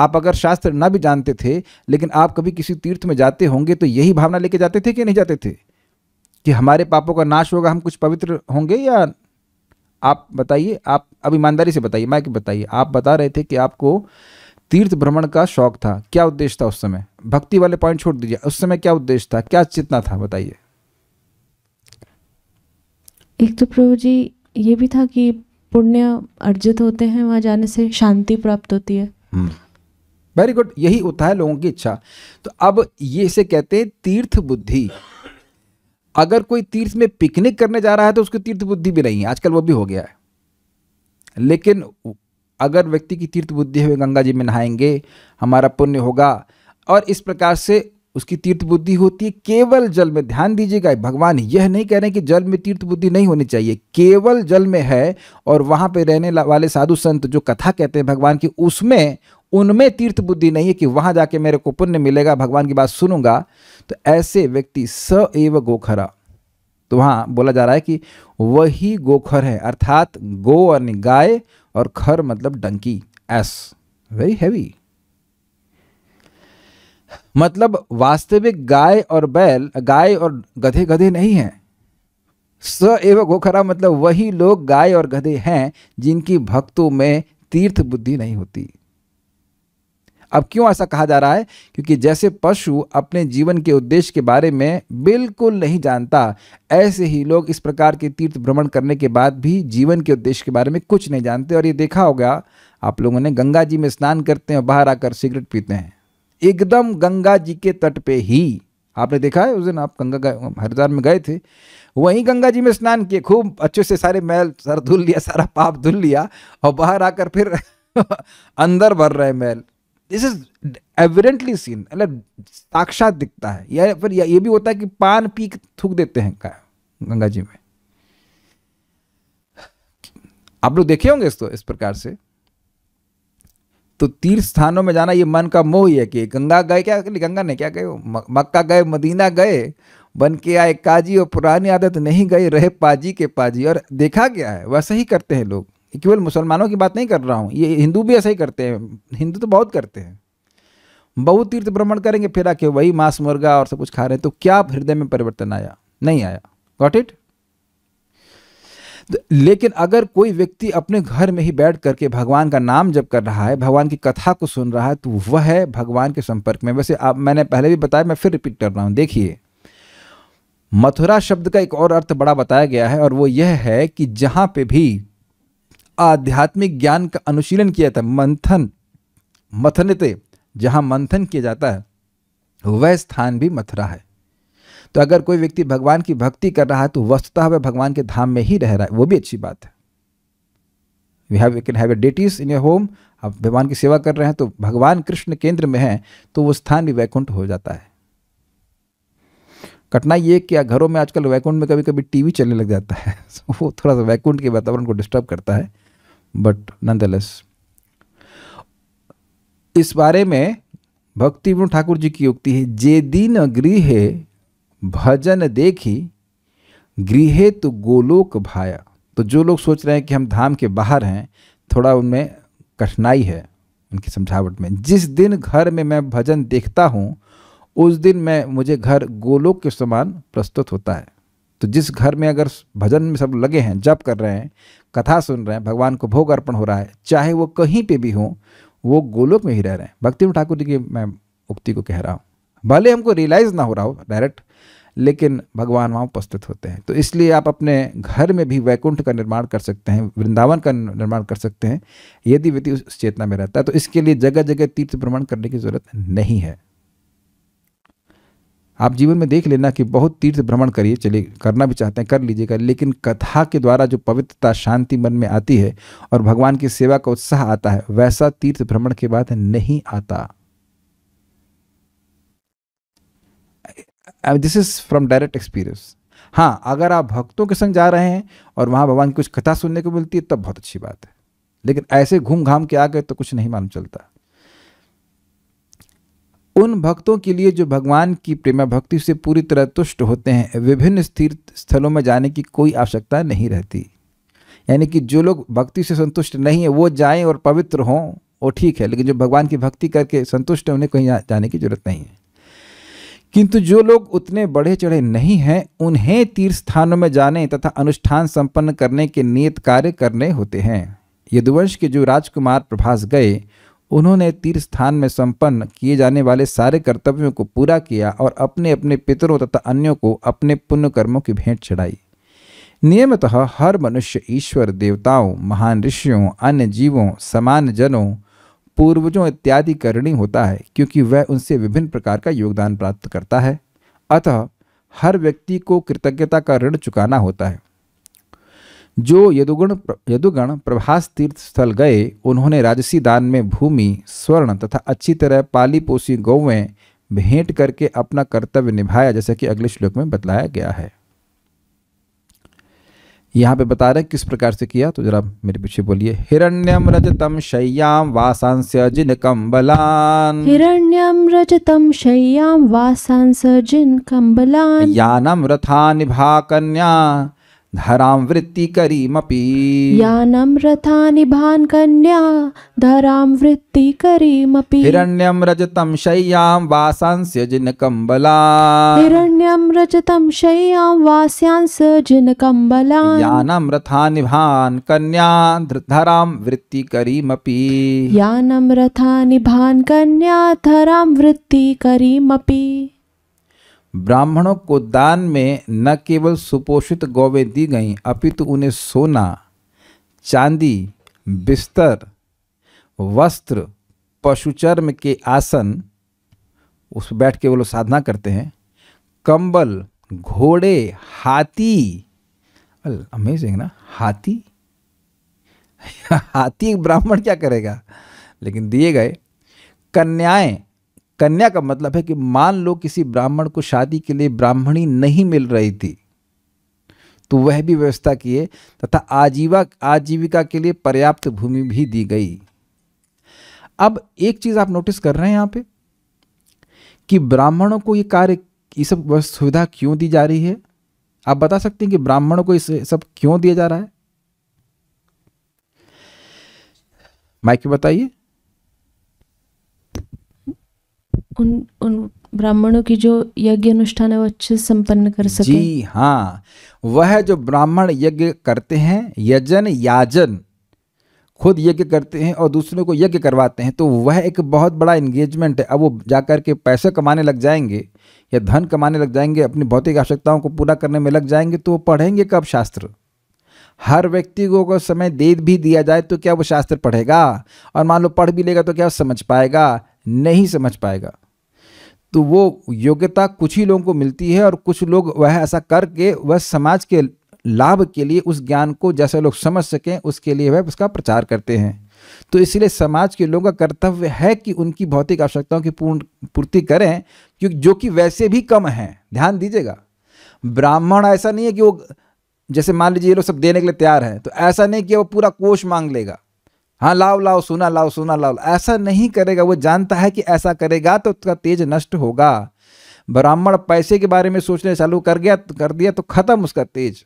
आप अगर शास्त्र ना भी जानते थे लेकिन आप कभी किसी तीर्थ में जाते होंगे तो यही भावना लेके जाते थे कि नहीं जाते थे कि हमारे पापों का नाश होगा हम कुछ पवित्र होंगे या आप बताइए आप अब ईमानदारी से बताइए मैं बताइए आप बता रहे थे कि आपको तीर्थ भ्रमण का शौक था क्या उद्देश्य था उस समय भक्ति वाले पॉइंट छोड़ दीजिए उस समय क्या उद्देश्य था क्या चेतना था बताइए एक तो प्रभु जी ये भी था कि पुण्य अर्जित होते हैं वहां जाने से शांति प्राप्त होती है वेरी हम्म। गुड यही होता है लोगों की इच्छा तो अब ये इसे कहते हैं तीर्थ बुद्धि अगर कोई तीर्थ में पिकनिक करने जा रहा है तो उसकी तीर्थ बुद्धि भी नहीं है आजकल वो भी हो गया है लेकिन अगर व्यक्ति की तीर्थ बुद्धि हुए गंगा जी में नहाएंगे हमारा पुण्य होगा और इस प्रकार से उसकी तीर्थ बुद्धि होती है केवल जल में ध्यान दीजिएगा भगवान यह नहीं कह रहे कि जल में तीर्थ बुद्धि नहीं होनी चाहिए केवल जल में है और वहां पे रहने वाले साधु संत जो कथा कहते हैं भगवान की उसमें उनमें तीर्थ बुद्धि नहीं है कि वहां जाके मेरे को पुण्य मिलेगा भगवान की बात सुनूंगा तो ऐसे व्यक्ति स एव गोखरा तो वहाँ बोला जा रहा है कि वही गोखर है अर्थात गो यानी गाय और खर मतलब डंकी एस वेरी हैवी मतलब वास्तविक गाय और बैल गाय और गधे गधे नहीं है स एव गोखरा मतलब वही लोग गाय और गधे हैं जिनकी भक्तों में तीर्थ बुद्धि नहीं होती अब क्यों ऐसा कहा जा रहा है क्योंकि जैसे पशु अपने जीवन के उद्देश्य के बारे में बिल्कुल नहीं जानता ऐसे ही लोग इस प्रकार के तीर्थ भ्रमण करने के बाद भी जीवन के उद्देश्य के बारे में कुछ नहीं जानते और ये देखा होगा आप लोगों ने गंगा जी में स्नान करते हैं और बाहर आकर सिगरेट पीते हैं एकदम गंगा जी के तट पे ही आपने देखा है उस दिन आप गंगा हरिद्वार में गए थे वहीं गंगा जी में स्नान किए खूब अच्छे से सारे मैल सर धुल लिया सारा पाप धुल लिया और बाहर आकर फिर अंदर भर रहे मैल दिस इज एविडेंटली सीन मतलब साक्षात दिखता है या फिर ये भी होता है कि पान पी थूक देते हैं गंगा जी में आप लोग देखे होंगे इसको तो, इस प्रकार से तो तीर्थ स्थानों में जाना ये मन का मोह ही है कि गंगा गए क्या गंगा ने क्या गए मक्का गए मदीना गए बन के आए काजी और पुरानी आदत नहीं गए रहे पाजी के पाजी और देखा गया है वैसे ही करते हैं लोग केवल मुसलमानों की बात नहीं कर रहा हूँ ये हिंदू भी ऐसा ही करते हैं हिंदू तो बहुत करते हैं बहुत तीर्थ भ्रमण करेंगे फिर आके वही मांस मुर्गा और सब कुछ खा रहे हैं तो क्या हृदय में परिवर्तन आया नहीं आया गॉट इट तो लेकिन अगर कोई व्यक्ति अपने घर में ही बैठ करके भगवान का नाम जप कर रहा है भगवान की कथा को सुन रहा है तो वह है भगवान के संपर्क में वैसे आप मैंने पहले भी बताया मैं फिर रिपीट कर रहा हूं देखिए मथुरा शब्द का एक और अर्थ बड़ा बताया गया है और वो यह है कि जहां पे भी आध्यात्मिक ज्ञान का अनुशीलन किया जाता है मंथन मथनते जहां मंथन किया जाता है वह स्थान भी मथुरा है तो अगर कोई व्यक्ति भगवान की भक्ति कर रहा है तो वस्तुतः वह भगवान के धाम में ही रह रहा है वो भी अच्छी बात है we have can have a deities in your home आप भगवान की सेवा कर रहे हैं तो भगवान कृष्ण केंद्र में है तो वो स्थान भी वैकुंठ हो जाता है कठिनाई ये क्या घरों में आजकल वैकुंठ में कभी कभी टीवी चलने लग जाता है वो थोड़ा सा वैकुंठ के वातावरण को डिस्टर्ब करता है बट नंदलस इस बारे में भक्ति विनोद ठाकुर जी की उक्ति है जे दिन गृह भजन देखी गृह तो गोलोक भाया तो जो लोग सोच रहे हैं कि हम धाम के बाहर हैं थोड़ा उनमें कठिनाई है उनकी समझावट में जिस दिन घर में मैं भजन देखता हूँ उस दिन मैं मुझे घर गोलोक के समान प्रस्तुत होता है तो जिस घर में अगर भजन में सब लगे हैं जप कर रहे हैं कथा सुन रहे हैं भगवान को भोग अर्पण हो रहा है चाहे वो कहीं पे भी हों वो गोलोक में ही रह रहे हैं भक्ति ठाकुर जी की मैं उक्ति को कह रहा हूँ भले हमको रियलाइज़ ना हो रहा हो डायरेक्ट लेकिन भगवान वहाँ उपस्थित होते हैं तो इसलिए आप अपने घर में भी वैकुंठ का निर्माण कर सकते हैं वृंदावन का निर्माण कर सकते हैं यदि व्यक्ति उस चेतना में रहता है तो इसके लिए जगह जगह तीर्थ भ्रमण करने की ज़रूरत नहीं है आप जीवन में देख लेना कि बहुत तीर्थ भ्रमण करिए चलिए करना भी चाहते हैं कर लीजिएगा लेकिन कथा के द्वारा जो पवित्रता शांति मन में आती है और भगवान की सेवा का उत्साह आता है वैसा तीर्थ भ्रमण के बाद नहीं आता this is from direct experience हाँ अगर आप भक्तों के संग जा रहे हैं और वहां भगवान की कुछ कथा सुनने को मिलती है तब बहुत अच्छी बात है लेकिन ऐसे घूम घाम के आ गए तो कुछ नहीं मालूम चलता उन भक्तों के लिए जो भगवान की प्रेमा भक्ति से पूरी तरह तुष्ट होते हैं विभिन्न तीर्थ स्थलों में जाने की कोई आवश्यकता नहीं रहती यानी कि जो लोग भक्ति से संतुष्ट नहीं है वो जाएं और पवित्र हों वो ठीक है लेकिन जो भगवान की भक्ति करके संतुष्ट हैं उन्हें कहीं जाने की जरूरत नहीं है किंतु जो लोग उतने बढ़े चढ़े नहीं हैं उन्हें तीर्थ स्थानों में जाने तथा अनुष्ठान संपन्न करने के नियत कार्य करने होते हैं यदुवंश के जो राजकुमार प्रभास गए उन्होंने तीर्थ स्थान में संपन्न किए जाने वाले सारे कर्तव्यों को पूरा किया और अपने अपने पितरों तथा अन्यों को अपने पुण्य कर्मों की भेंट चढ़ाई नियमतः हर मनुष्य ईश्वर देवताओं महान ऋषियों अन्य जीवों समान जनों पूर्वजों इत्यादि करणी होता है क्योंकि वह उनसे विभिन्न प्रकार का योगदान प्राप्त करता है अतः हर व्यक्ति को कृतज्ञता का ऋण चुकाना होता है जो यदुगुण यदुगण प्रभास तीर्थ स्थल गए उन्होंने राजसी दान में भूमि स्वर्ण तथा अच्छी तरह पाली पोसी गौवें भेंट करके अपना कर्तव्य निभाया जैसा कि अगले श्लोक में बतलाया गया है यहाँ पे बता रहे किस प्रकार से किया तो जरा मेरे पीछे बोलिए हिरण्यम रजतम शय्याम वासांस्य जिन कम्बलान हिरण्यम रजतम शय्याम वासांस्य जिन कम्बलान यानम निभा कन्या धराम वृत्ति करीमपि यानम रथा निभान कन्या धराम वृत्ति करीमपि हिरण्यं रजतं शय्यां वासांस्य जिनकम्बला हिरण्यम रजतम शय्याम वास्यांस कम्बला यानम रथा निभान कन्या धराम वृत्ति करीमपि यानम रथा निभान कन्या धराम वृत्ति करीमपि ब्राह्मणों को दान में न केवल सुपोषित गौवें दी गईं अपितु तो उन्हें सोना चांदी बिस्तर वस्त्र पशुचर्म के आसन उस बैठ के वो लोग साधना करते हैं कंबल घोड़े हाथी अमेजिंग ना हाथी हाथी एक ब्राह्मण क्या करेगा लेकिन दिए गए कन्याएं कन्या का मतलब है कि मान लो किसी ब्राह्मण को शादी के लिए ब्राह्मणी नहीं मिल रही थी तो वह भी व्यवस्था किए तथा आजीवा आजीविका के लिए पर्याप्त भूमि भी दी गई अब एक चीज़ आप नोटिस कर रहे हैं यहां पे कि ब्राह्मणों को यह कार्य ये सब सुविधा क्यों दी जा रही है आप बता सकते हैं कि ब्राह्मणों को इस सब क्यों दिया जा रहा है माइक बताइए उन उन ब्राह्मणों की जो यज्ञ अनुष्ठान है वो अच्छे से संपन्न कर सके जी हाँ वह जो ब्राह्मण यज्ञ करते हैं यजन याजन खुद यज्ञ करते हैं और दूसरों को यज्ञ करवाते हैं तो वह एक बहुत बड़ा एंगेजमेंट है अब वो जाकर के पैसे कमाने लग जाएंगे या धन कमाने लग जाएंगे अपनी भौतिक आवश्यकताओं को पूरा करने में लग जाएंगे तो वो पढ़ेंगे कब शास्त्र हर व्यक्ति को अगर समय दे भी दिया जाए तो क्या वो शास्त्र पढ़ेगा और मान लो पढ़ भी लेगा तो क्या समझ पाएगा नहीं समझ पाएगा तो वो योग्यता कुछ ही लोगों को मिलती है और कुछ लोग वह ऐसा करके वह समाज के लाभ के लिए उस ज्ञान को जैसे लोग समझ सकें उसके लिए वह उसका प्रचार करते हैं तो इसलिए समाज के लोगों का कर्तव्य है कि उनकी भौतिक आवश्यकताओं की पूर्ण पूर्ति करें क्योंकि जो कि वैसे भी कम हैं ध्यान दीजिएगा ब्राह्मण ऐसा नहीं है कि वो जैसे मान लीजिए ये लोग सब देने के लिए तैयार हैं तो ऐसा नहीं कि वो पूरा कोष मांग लेगा हाँ लाओ लाओ सुना लाओ सुना लाओ ऐसा नहीं करेगा वो जानता है कि ऐसा करेगा तो उसका तेज नष्ट होगा ब्राह्मण पैसे के बारे में सोचने चालू कर गया कर दिया तो खत्म उसका तेज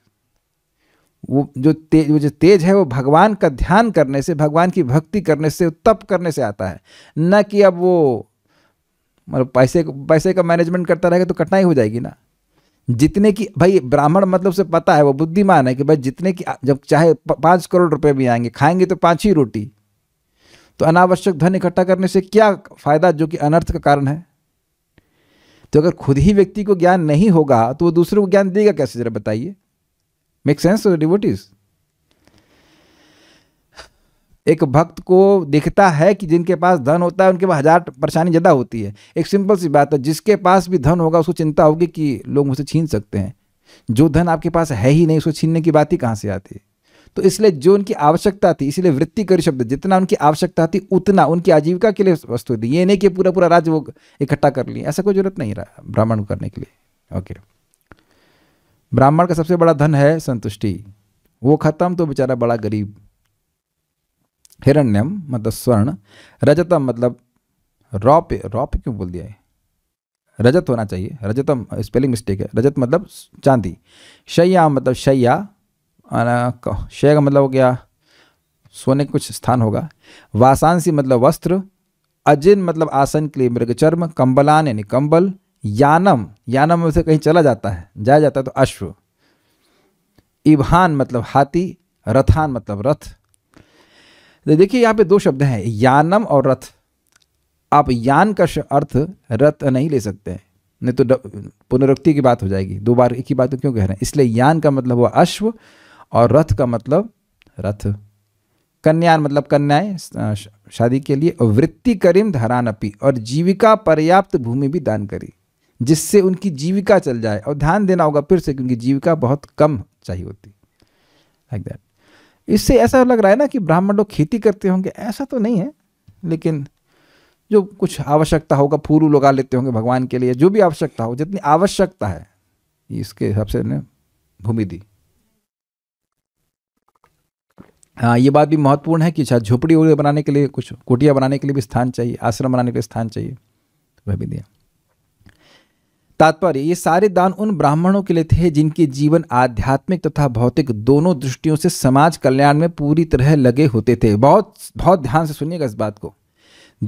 वो जो तेज वो जो तेज है वो भगवान का ध्यान करने से भगवान की भक्ति करने से तप करने से आता है न कि अब वो मतलब पैसे पैसे का मैनेजमेंट करता रहेगा तो कठिनाई हो जाएगी ना जितने की भाई ब्राह्मण मतलब से पता है वो बुद्धिमान है कि भाई जितने की जब चाहे पाँच करोड़ रुपए भी आएंगे खाएंगे तो पाँच ही रोटी तो अनावश्यक धन इकट्ठा करने से क्या फायदा जो कि अनर्थ का कारण है तो अगर खुद ही व्यक्ति को ज्ञान नहीं होगा तो वो दूसरे को ज्ञान देगा कैसे जरा बताइए मेक सेंस डिवोटीज़ एक भक्त को दिखता है कि जिनके पास धन होता है उनके पास हज़ार परेशानी ज़्यादा होती है एक सिंपल सी बात है जिसके पास भी धन होगा उसको चिंता होगी कि लोग मुझसे छीन सकते हैं जो धन आपके पास है ही नहीं उसको छीनने की बात ही कहाँ से आती है तो इसलिए जो उनकी आवश्यकता थी इसलिए वृत्ति करी शब्द जितना उनकी आवश्यकता थी उतना उनकी आजीविका के लिए वस्तु थी ये नहीं कि पूरा पूरा राज्य वो इकट्ठा कर लिए ऐसा कोई जरूरत नहीं रहा ब्राह्मण को करने के लिए ओके ब्राह्मण का सबसे बड़ा धन है संतुष्टि वो खत्म तो बेचारा बड़ा गरीब हिरण्यम मतलब स्वर्ण रजतम मतलब रौप्य रौप क्यों बोल दिया है रजत होना चाहिए रजतम स्पेलिंग मिस्टेक है रजत मतलब चांदी शैया मतलब शैया शय का मतलब हो गया सोने का कुछ स्थान होगा वासांसी मतलब वस्त्र अजिन मतलब आसन के लिए मृग चर्म कम्बलान यानी कम्बल यानम यानम उसे से कहीं चला जाता है जाया जाता है तो अश्व इभान मतलब हाथी रथान मतलब रथ तो देखिए यहाँ पे दो शब्द हैं यानम और रथ आप यान का अर्थ रथ नहीं ले सकते हैं नहीं तो पुनरुक्ति की बात हो जाएगी दो बार एक ही बात क्यों कह रहे हैं इसलिए यान का मतलब हुआ अश्व और रथ का मतलब रथ कन्यान मतलब कन्याएं शादी के लिए और वृत्ति करीम धरान अपी और जीविका पर्याप्त भूमि भी दान करी जिससे उनकी जीविका चल जाए और ध्यान देना होगा फिर से क्योंकि जीविका बहुत कम चाहिए होती लाइक like दैट इससे ऐसा लग रहा है ना कि ब्राह्मण लोग खेती करते होंगे ऐसा तो नहीं है लेकिन जो कुछ आवश्यकता होगा फूल उगा लेते होंगे भगवान के लिए जो भी आवश्यकता हो जितनी आवश्यकता है इसके हिसाब से भूमि दी हाँ ये बात भी महत्वपूर्ण है कि अच्छा झोपड़ी वगैरह बनाने के लिए कुछ कुटिया बनाने के लिए भी स्थान चाहिए आश्रम बनाने के लिए स्थान चाहिए तो वह भी दिया तात्पर्य ये सारे दान उन ब्राह्मणों के लिए थे जिनके जीवन आध्यात्मिक तथा भौतिक दोनों दृष्टियों से समाज कल्याण में पूरी तरह लगे होते थे बहुत बहुत ध्यान से सुनिएगा इस बात को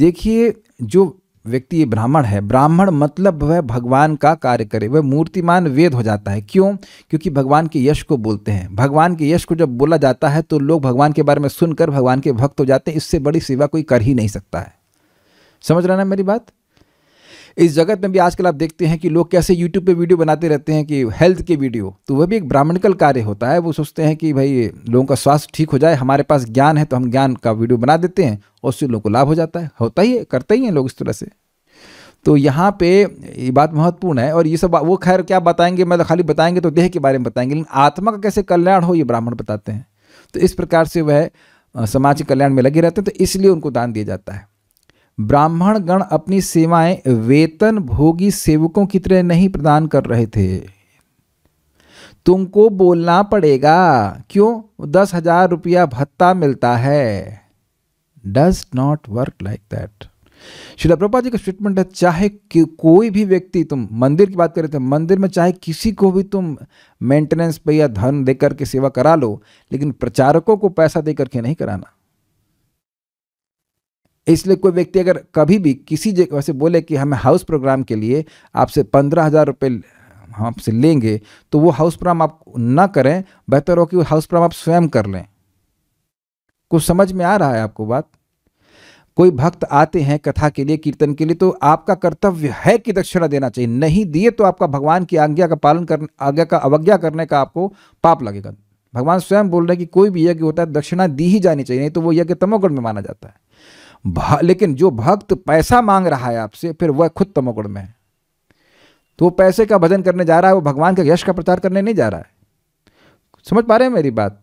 देखिए जो व्यक्ति ये ब्राह्मण है ब्राह्मण मतलब वह भगवान का कार्य करे वह मूर्तिमान वेद हो जाता है क्यों क्योंकि भगवान के यश को बोलते हैं भगवान के यश को जब बोला जाता है तो लोग भगवान के बारे में सुनकर भगवान के भक्त हो जाते हैं इससे बड़ी सेवा कोई कर ही नहीं सकता है समझ रहे ना मेरी बात इस जगत में भी आजकल आप देखते हैं कि लोग कैसे यूट्यूब पे वीडियो बनाते रहते हैं कि हेल्थ के वीडियो तो वह भी एक ब्राह्मणिकल कार्य होता है वो सोचते हैं कि भाई लोगों का स्वास्थ्य ठीक हो जाए हमारे पास ज्ञान है तो हम ज्ञान का वीडियो बना देते हैं और उससे लोगों को लाभ हो जाता है होता ही है करते ही हैं लोग इस तरह से तो यहाँ पे ये बात महत्वपूर्ण है और ये सब वो खैर क्या बताएंगे मतलब खाली बताएंगे तो देह के बारे में बताएंगे लेकिन आत्मा का कैसे कल्याण हो ये ब्राह्मण बताते हैं तो इस प्रकार से वह समाज के कल्याण में लगे रहते हैं तो इसलिए उनको दान दिया जाता है ब्राह्मण गण अपनी सेवाएं वेतन भोगी सेवकों की तरह नहीं प्रदान कर रहे थे तुमको बोलना पड़ेगा क्यों दस हजार रुपया भत्ता मिलता है does not work like that Shri Prabha ji का स्टेटमेंट है चाहे कि कोई भी व्यक्ति तुम मंदिर की बात रहे थे मंदिर में चाहे किसी को भी तुम मेंटेनेंस पे या धन देकर के सेवा करा लो लेकिन प्रचारकों को पैसा देकर के नहीं कराना इसलिए कोई व्यक्ति अगर कभी भी किसी जगह से बोले कि हमें हाउस प्रोग्राम के लिए आपसे पंद्रह हज़ार रुपये हम आपसे लेंगे तो वो हाउस प्रोग्राम आप ना करें बेहतर हो कि वो हाउस प्रोग्राम आप स्वयं कर लें कुछ समझ में आ रहा है आपको बात कोई भक्त आते हैं कथा के लिए कीर्तन के लिए तो आपका कर्तव्य है कि दक्षिणा देना चाहिए नहीं दिए तो आपका भगवान की आज्ञा का पालन कर आज्ञा का अवज्ञा करने का आपको पाप लगेगा भगवान स्वयं बोल रहे हैं कि कोई भी यज्ञ होता है दक्षिणा दी ही जानी चाहिए नहीं तो वो यज्ञ तमोगण में माना जाता है लेकिन जो भक्त पैसा मांग रहा है आपसे फिर वह खुद तमोगुण में है तो वो पैसे का भजन करने जा रहा है वो भगवान के यश का प्रचार करने नहीं जा रहा है समझ पा रहे हैं मेरी बात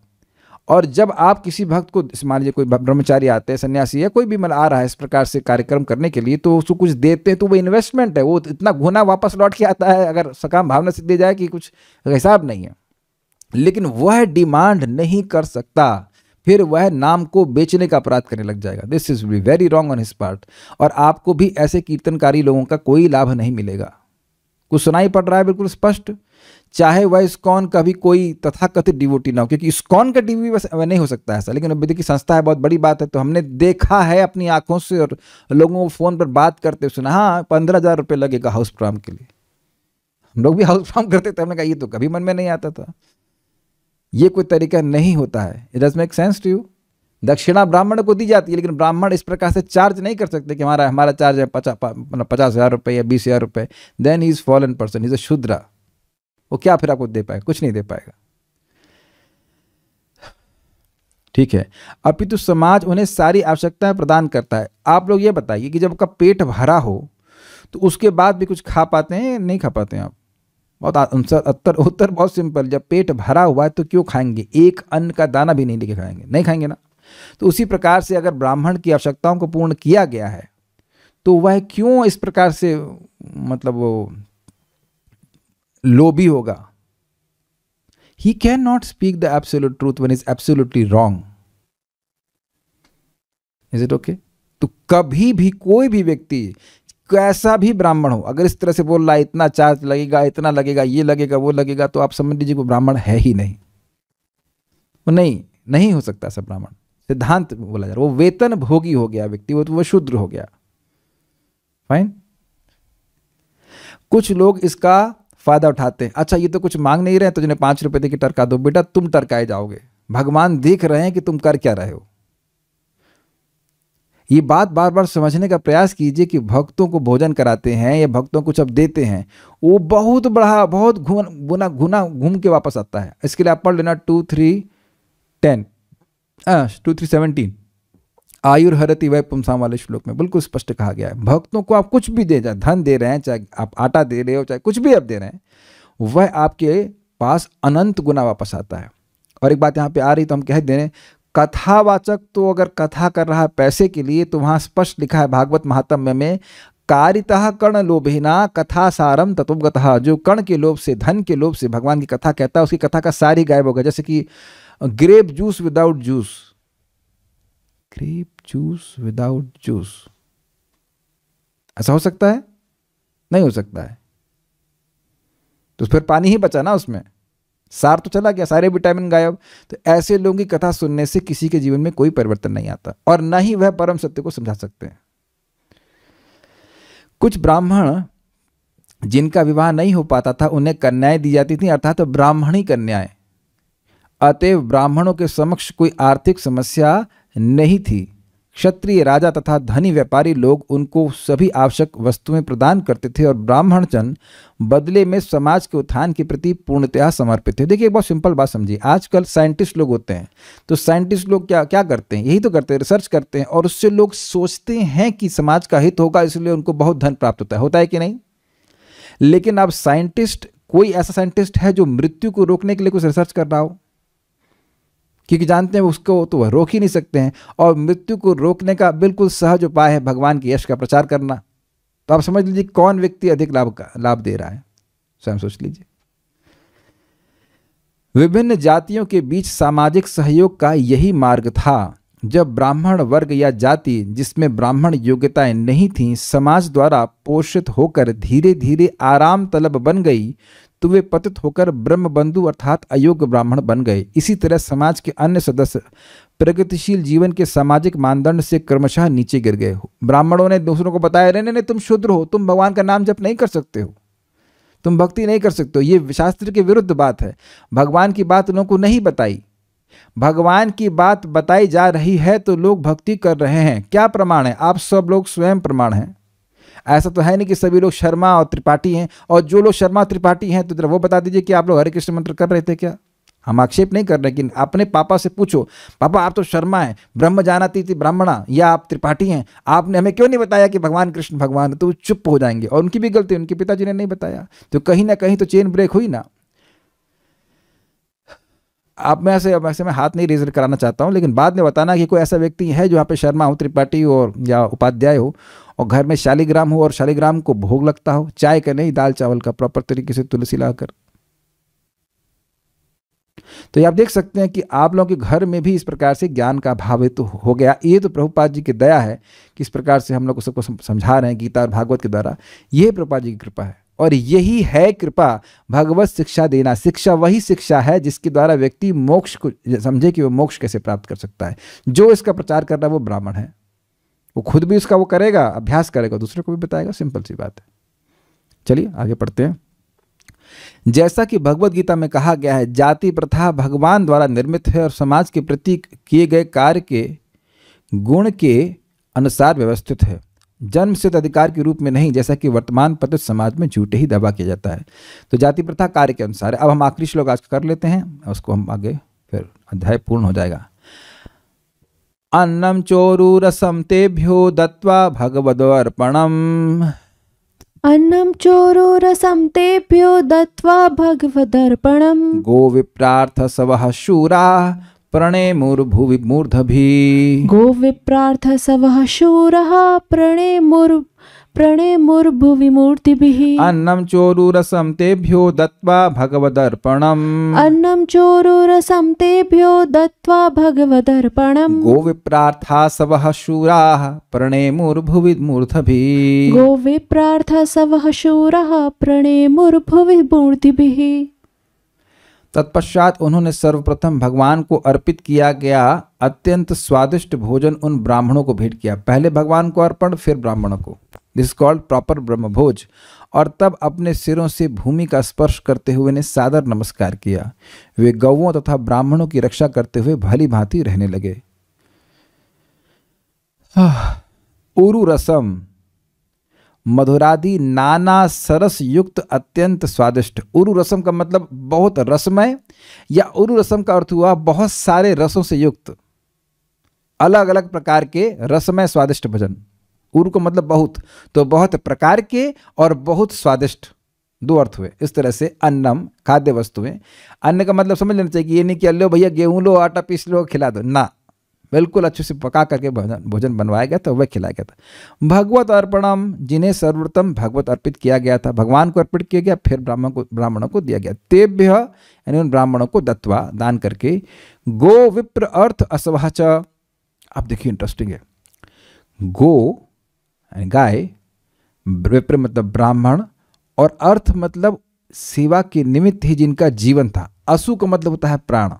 और जब आप किसी भक्त को मान लीजिए कोई ब्रह्मचारी आते हैं सन्यासी है कोई भी मन आ रहा है इस प्रकार से कार्यक्रम करने के लिए तो उसको कुछ देते हैं तो वो इन्वेस्टमेंट है वो इतना घुना वापस लौट के आता है अगर सकाम भावना से दे जाए कि कुछ हिसाब नहीं है लेकिन वह डिमांड नहीं कर सकता फिर वह नाम को बेचने का अपराध करने लग जाएगा this is very wrong on his part और आपको भी ऐसे कीर्तनकारी लोगों का कोई लाभ नहीं मिलेगा कुछ सुनाई पड़ रहा है बिल्कुल स्पष्ट चाहे वह इस्कॉन का भी कोई तथाकथित डिवोटी ना हो क्योंकि इस्कॉन का डिवी बस नहीं हो सकता ऐसा लेकिन अब देखिए संस्था है बहुत बड़ी बात है तो हमने देखा है अपनी आंखों से और लोगों को फ़ोन पर बात करते हुए सुना हाँ पंद्रह हज़ार रुपये लगेगा हाउस प्रोग्राम के लिए हम लोग भी हाउस प्रोग्राम करते थे हमने कहा ये तो कभी मन में नहीं आता था ये कोई तरीका नहीं होता है it does make sense to you दक्षिणा ब्राह्मण को दी जाती है लेकिन ब्राह्मण इस प्रकार से चार्ज नहीं कर सकते कि हमारा हमारा चार्ज है पचा मतलब पचास हज़ार रुपये या बीस हज़ार रुपये then is fallen person is a shudra वो क्या फिर आपको दे पाएगा कुछ नहीं दे पाएगा ठीक है अपितु समाज उन्हें सारी आवश्यकताएं प्रदान करता है आप लोग ये बताइए कि जब आपका पेट भरा हो तो उसके बाद भी कुछ खा पाते हैं नहीं खा पाते हैं आप बहुत आंसर उत्तर उत्तर बहुत सिंपल जब पेट भरा हुआ है तो क्यों खाएंगे एक अन्न का दाना भी नहीं लेके खाएंगे नहीं खाएंगे ना तो उसी प्रकार से अगर ब्राह्मण की आवश्यकताओं को पूर्ण किया गया है तो वह क्यों इस प्रकार से मतलब वो लोभी होगा he can not speak the absolute truth one is absolutely wrong is it okay तो कभी भी कोई भी व्यक्ति कैसा भी ब्राह्मण हो अगर इस तरह से बोल रहा है इतना चार्ज लगेगा इतना लगेगा ये लगेगा वो लगेगा तो आप समझ लीजिए वो ब्राह्मण है ही नहीं वो नहीं नहीं हो सकता सब ब्राह्मण सिद्धांत बोला जा रहा वो वेतन भोगी हो गया व्यक्ति वो तो वो शूद्र हो गया फाइन कुछ लोग इसका फायदा उठाते हैं अच्छा ये तो कुछ मांग नहीं रहे तुझने तो पांच रुपए दे के टरका दो बेटा तुम टरकाए जाओगे भगवान देख रहे हैं कि तुम कर क्या रहे हो ये बात बार बार समझने का प्रयास कीजिए कि भक्तों को भोजन कराते हैं या भक्तों को कुछ देते हैं वो बहुत बड़ा बहुत घुन गुना घुना घूम के वापस आता है इसके लिए आप पढ़ लेना two three ten two three seventeen आयुर्हरति वह पुमसाम वाले श्लोक में बिल्कुल स्पष्ट कहा गया है भक्तों को आप कुछ भी दे जाए धन दे रहे हैं चाहे आप आटा दे रहे हो चाहे कुछ भी आप दे रहे हैं वह आपके पास अनंत गुना वापस आता है और एक बात यहाँ पे आ रही तो हम कह दे रहे हैं कथावाचक तो अगर कथा कर रहा है पैसे के लिए तो वहाँ स्पष्ट लिखा है भागवत महात्म्य में कारिता कर्ण लोभिना कथा सारम तत्वगत जो कर्ण के लोभ से धन के लोभ से भगवान की कथा कहता है उसकी कथा का सारी गायब होगा जैसे कि grape juice without juice grape juice without juice ऐसा हो सकता है नहीं हो सकता है तो फिर पानी ही बचा ना उसमें सार तो चला गया सारे विटामिन गायब तो ऐसे लोगों की कथा सुनने से किसी के जीवन में कोई परिवर्तन नहीं आता और न ही वह परम सत्य को समझा सकते हैं कुछ ब्राह्मण जिनका विवाह नहीं हो पाता था उन्हें कन्याएं दी जाती थी अर्थात तो ब्राह्मणी कन्याएं अतएव ब्राह्मणों के समक्ष कोई आर्थिक समस्या नहीं थी क्षत्रिय राजा तथा धनी व्यापारी लोग उनको सभी आवश्यक वस्तुएं प्रदान करते थे और ब्राह्मण जन बदले में समाज के उत्थान के प्रति पूर्णतया समर्पित थे देखिए एक बहुत सिंपल बात समझिए आजकल साइंटिस्ट लोग होते हैं तो साइंटिस्ट लोग क्या क्या करते हैं यही तो करते हैं रिसर्च करते हैं और उससे लोग सोचते हैं कि समाज का हित होगा इसलिए उनको बहुत धन प्राप्त होता है होता है कि नहीं लेकिन अब साइंटिस्ट कोई ऐसा साइंटिस्ट है जो मृत्यु को रोकने के लिए कुछ रिसर्च कर रहा हो क्योंकि जानते हैं उसको तो वह रोक ही नहीं सकते हैं और मृत्यु को रोकने का बिल्कुल सहज उपाय है भगवान के यश का प्रचार करना तो आप समझ लीजिए कौन व्यक्ति अधिक लाभ का लाभ दे रहा है स्वयं सोच लीजिए विभिन्न जातियों के बीच सामाजिक सहयोग का यही मार्ग था जब ब्राह्मण वर्ग या जाति जिसमें ब्राह्मण योग्यताएं नहीं थीं समाज द्वारा पोषित होकर धीरे धीरे आराम तलब बन गई तो वे पतित होकर ब्रह्म बंधु अर्थात अयोग्य ब्राह्मण बन गए इसी तरह समाज के अन्य सदस्य प्रगतिशील जीवन के सामाजिक मानदंड से क्रमशः नीचे गिर गए हो ब्राह्मणों ने दूसरों को बताया नहीं नहीं तुम शुद्र हो तुम भगवान का नाम जप नहीं कर सकते हो तुम भक्ति नहीं कर सकते हो ये शास्त्र के विरुद्ध बात है भगवान की बात लोगों को नहीं बताई भगवान की बात बताई जा रही है तो लोग भक्ति कर रहे हैं क्या प्रमाण है आप सब लोग स्वयं प्रमाण हैं ऐसा तो है नहीं कि सभी लोग शर्मा और त्रिपाठी हैं और जो लोग शर्मा त्रिपाठी हैं तो जरा वो बता दीजिए कि आप लोग हरे कृष्ण मंत्र कर रहे थे क्या हम आक्षेप नहीं कर रहे लेकिन अपने पापा से पूछो पापा आप तो शर्मा हैं ब्रह्म जानाती थी ब्राह्मणा या आप त्रिपाठी हैं आपने हमें क्यों नहीं बताया कि भगवान कृष्ण भगवान तो चुप हो जाएंगे और उनकी भी गलती उनके पिताजी ने नहीं बताया तो कहीं ना कहीं तो चेन ब्रेक हुई ना आप में ऐसे वैसे मैं हाथ नहीं रेजर कराना चाहता हूँ लेकिन बाद में बताना कि कोई ऐसा व्यक्ति है जो यहाँ पे शर्मा हो त्रिपाठी हो और या उपाध्याय हो और घर में शालीग्राम हो और शालीग्राम को भोग लगता हो चाय का नहीं दाल चावल का प्रॉपर तरीके से तुलसी लाकर तो ये आप देख सकते हैं कि आप लोगों के घर में भी इस प्रकार से ज्ञान का अभाव तो हो गया ये तो प्रभुपाद जी की दया है कि इस प्रकार से हम लोग सबको समझा रहे हैं गीता और भागवत के द्वारा ये प्रभुपाद जी की कृपा है और यही है कृपा भगवत शिक्षा देना शिक्षा वही शिक्षा है जिसके द्वारा व्यक्ति मोक्ष को समझे कि वो मोक्ष कैसे प्राप्त कर सकता है जो इसका प्रचार कर रहा है वो ब्राह्मण है वो खुद भी उसका वो करेगा अभ्यास करेगा दूसरे को भी बताएगा सिंपल सी बात है चलिए आगे पढ़ते हैं जैसा कि भगवत गीता में कहा गया है जाति प्रथा भगवान द्वारा निर्मित है और समाज के प्रति किए गए कार्य के गुण के अनुसार व्यवस्थित है जन्म से तो अधिकार के रूप में नहीं जैसा कि वर्तमान पत्र तो समाज में झूठे ही दबा किया जाता है तो जाति प्रथा कार्य के अनुसार अब हम आखिरी श्लोक आज कर लेते हैं उसको हम आगे फिर अध्याय पूर्ण हो जाएगा अन्नम रसम तेभ्यो दत्वा भगवदर्पणम चोरु रसम तेभ्यो गो विप्रार्थ सवह शूरा प्रणे गो सव प्रणे गोविप्रार्थ सवः शूरः प्रणेमुर् प्रणेमुर्भुविमूर्तिभिः अन्नं चोरुरसं तेभ्यो दत्त्वा भगवदर्पणम् अन्नं चोरुरसं तेभ्यो दत्त्वा भगवदर्पणम् गोविप्रार्था सवः शूराः गो मूर्धभिः गोविप्रार्था सवः प्रणे मुर्भुवि मूर्तिभिः तत्पश्चात उन्होंने सर्वप्रथम भगवान को अर्पित किया गया अत्यंत स्वादिष्ट भोजन उन ब्राह्मणों को भेंट किया पहले भगवान को अर्पण फिर ब्राह्मणों को दिस कॉल्ड प्रॉपर ब्रह्मभोज और तब अपने सिरों से भूमि का स्पर्श करते हुए ने सादर नमस्कार किया वे गौवों तथा ब्राह्मणों की रक्षा करते हुए भली भांति रहने लगे उरु रसम मधुरादि नाना सरस युक्त अत्यंत स्वादिष्ट उरु रसम का मतलब बहुत रसमय या उरु रसम का अर्थ हुआ बहुत सारे रसों से युक्त अलग अलग प्रकार के रसमय स्वादिष्ट भजन उरु का मतलब बहुत तो बहुत प्रकार के और बहुत स्वादिष्ट दो अर्थ हुए इस तरह से अन्नम खाद्य वस्तुएं अन्न का मतलब समझ लेना चाहिए कि ये नहीं कि लो भैया गेहूं लो आटा पीस लो खिला दो ना बिल्कुल अच्छे से पका करके भोजन भोजन बनवाया गया था वह खिलाया गया था भगवत अर्पणम जिन्हें सर्वोत्तम भगवत अर्पित किया गया था भगवान को अर्पित किया गया फिर ब्राह्मण को ब्राह्मणों को दिया गया तेभ्य यानी उन ब्राह्मणों को दत्वा दान करके गो विप्र अर्थ असवाच आप देखिए इंटरेस्टिंग है गो गाय विप्र मतलब ब्राह्मण और अर्थ मतलब सेवा के निमित्त ही जिनका जीवन था असु का मतलब होता है प्राण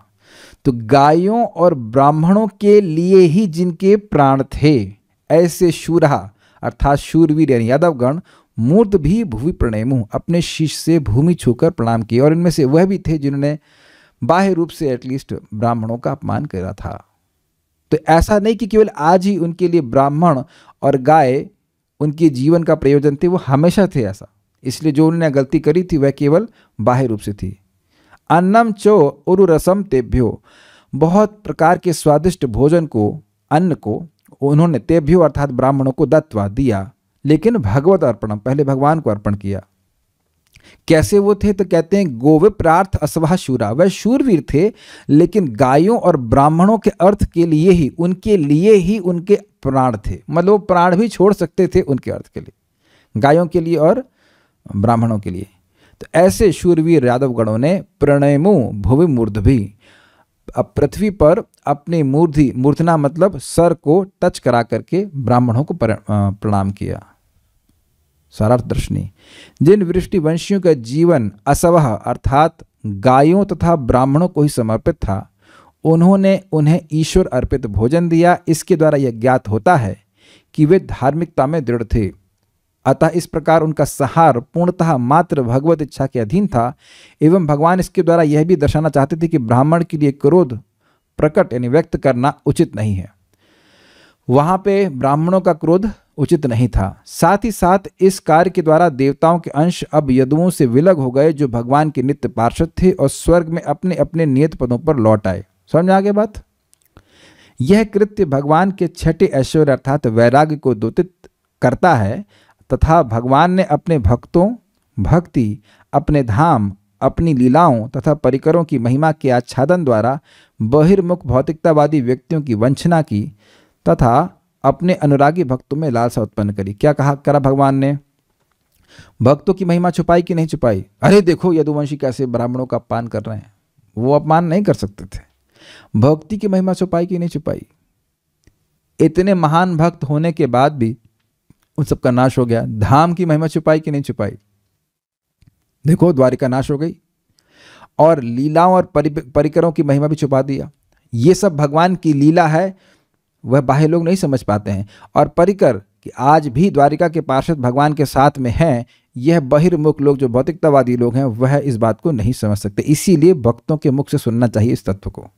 तो गायों और ब्राह्मणों के लिए ही जिनके प्राण थे ऐसे शूरहा अर्थात शूरवीर यानी यादवगण मूर्त भी भूमि प्रणयमु अपने शीश से भूमि छूकर प्रणाम किए और इनमें से वह भी थे जिन्होंने बाह्य रूप से एटलीस्ट ब्राह्मणों का अपमान करा था तो ऐसा नहीं कि केवल आज ही उनके लिए ब्राह्मण और गाय उनके जीवन का प्रयोजन थे वो हमेशा थे ऐसा इसलिए जो उन्होंने गलती करी थी वह केवल बाह्य रूप से थी अन्नम चो उरु रसम तेभ्यो बहुत प्रकार के स्वादिष्ट भोजन को अन्न को उन्होंने तेभ्यो अर्थात ब्राह्मणों को दत्वा दिया लेकिन भगवत अर्पण पहले भगवान को अर्पण किया कैसे वो थे तो कहते हैं गोविप्रार्थ असभा शूरा वह शूरवीर थे लेकिन गायों और ब्राह्मणों के अर्थ के लिए ही उनके लिए ही उनके प्राण थे मतलब वो प्राण भी छोड़ सकते थे उनके अर्थ के लिए गायों के लिए और ब्राह्मणों के लिए तो ऐसे शूरवीर यादवगणों ने प्रणयमु भूमि मूर्धभि पृथ्वी पर अपनी मूर्धि मूर्धना मतलब सर को टच करा करके ब्राह्मणों को प्रणाम किया सरार्थ दर्शनी जिन वृष्टिवंशियों का जीवन असवह अर्थात गायों तथा ब्राह्मणों को ही समर्पित था उन्होंने उन्हें ईश्वर अर्पित भोजन दिया इसके द्वारा यह ज्ञात होता है कि वे धार्मिकता में दृढ़ थे अतः इस प्रकार उनका सहार पूर्णतः मात्र भगवत इच्छा के अधीन था एवं भगवान इसके द्वारा यह भी दर्शाना चाहते थे कि ब्राह्मण के लिए क्रोध प्रकट यानी व्यक्त करना उचित नहीं है वहां पे ब्राह्मणों का क्रोध उचित नहीं था साथ ही साथ इस कार्य के द्वारा देवताओं के अंश अब यदुओं से विलग हो गए जो भगवान के नित्य पार्षद थे और स्वर्ग में अपने अपने नियत पदों पर लौट आए समझ आगे बात यह कृत्य भगवान के छठे ऐश्वर्य अर्थात वैराग्य को द्योतित करता है तथा भगवान ने अपने भक्तों भक्ति अपने धाम अपनी लीलाओं तथा परिकरों की महिमा के आच्छादन द्वारा बहिर्मुख भौतिकतावादी व्यक्तियों की वंचना की तथा अपने अनुरागी भक्तों में लालसा उत्पन्न करी क्या कहा करा भगवान ने भक्तों की महिमा छुपाई कि नहीं छुपाई अरे देखो यदुवंशी कैसे ब्राह्मणों का अपमान कर रहे हैं वो अपमान नहीं कर सकते थे भक्ति की महिमा छुपाई कि नहीं छुपाई इतने महान भक्त होने के बाद भी उन सबका नाश हो गया धाम की महिमा छुपाई कि नहीं छुपाई देखो द्वारिका नाश हो गई और लीलाओं और परिकरों की महिमा भी छुपा दिया ये सब भगवान की लीला है वह बाह्य लोग नहीं समझ पाते हैं और परिकर कि आज भी द्वारिका के पार्षद भगवान के साथ में हैं यह बहिर्मुख लोग जो भौतिकतावादी लोग हैं वह इस बात को नहीं समझ सकते इसीलिए भक्तों के मुख से सुनना चाहिए इस तत्व को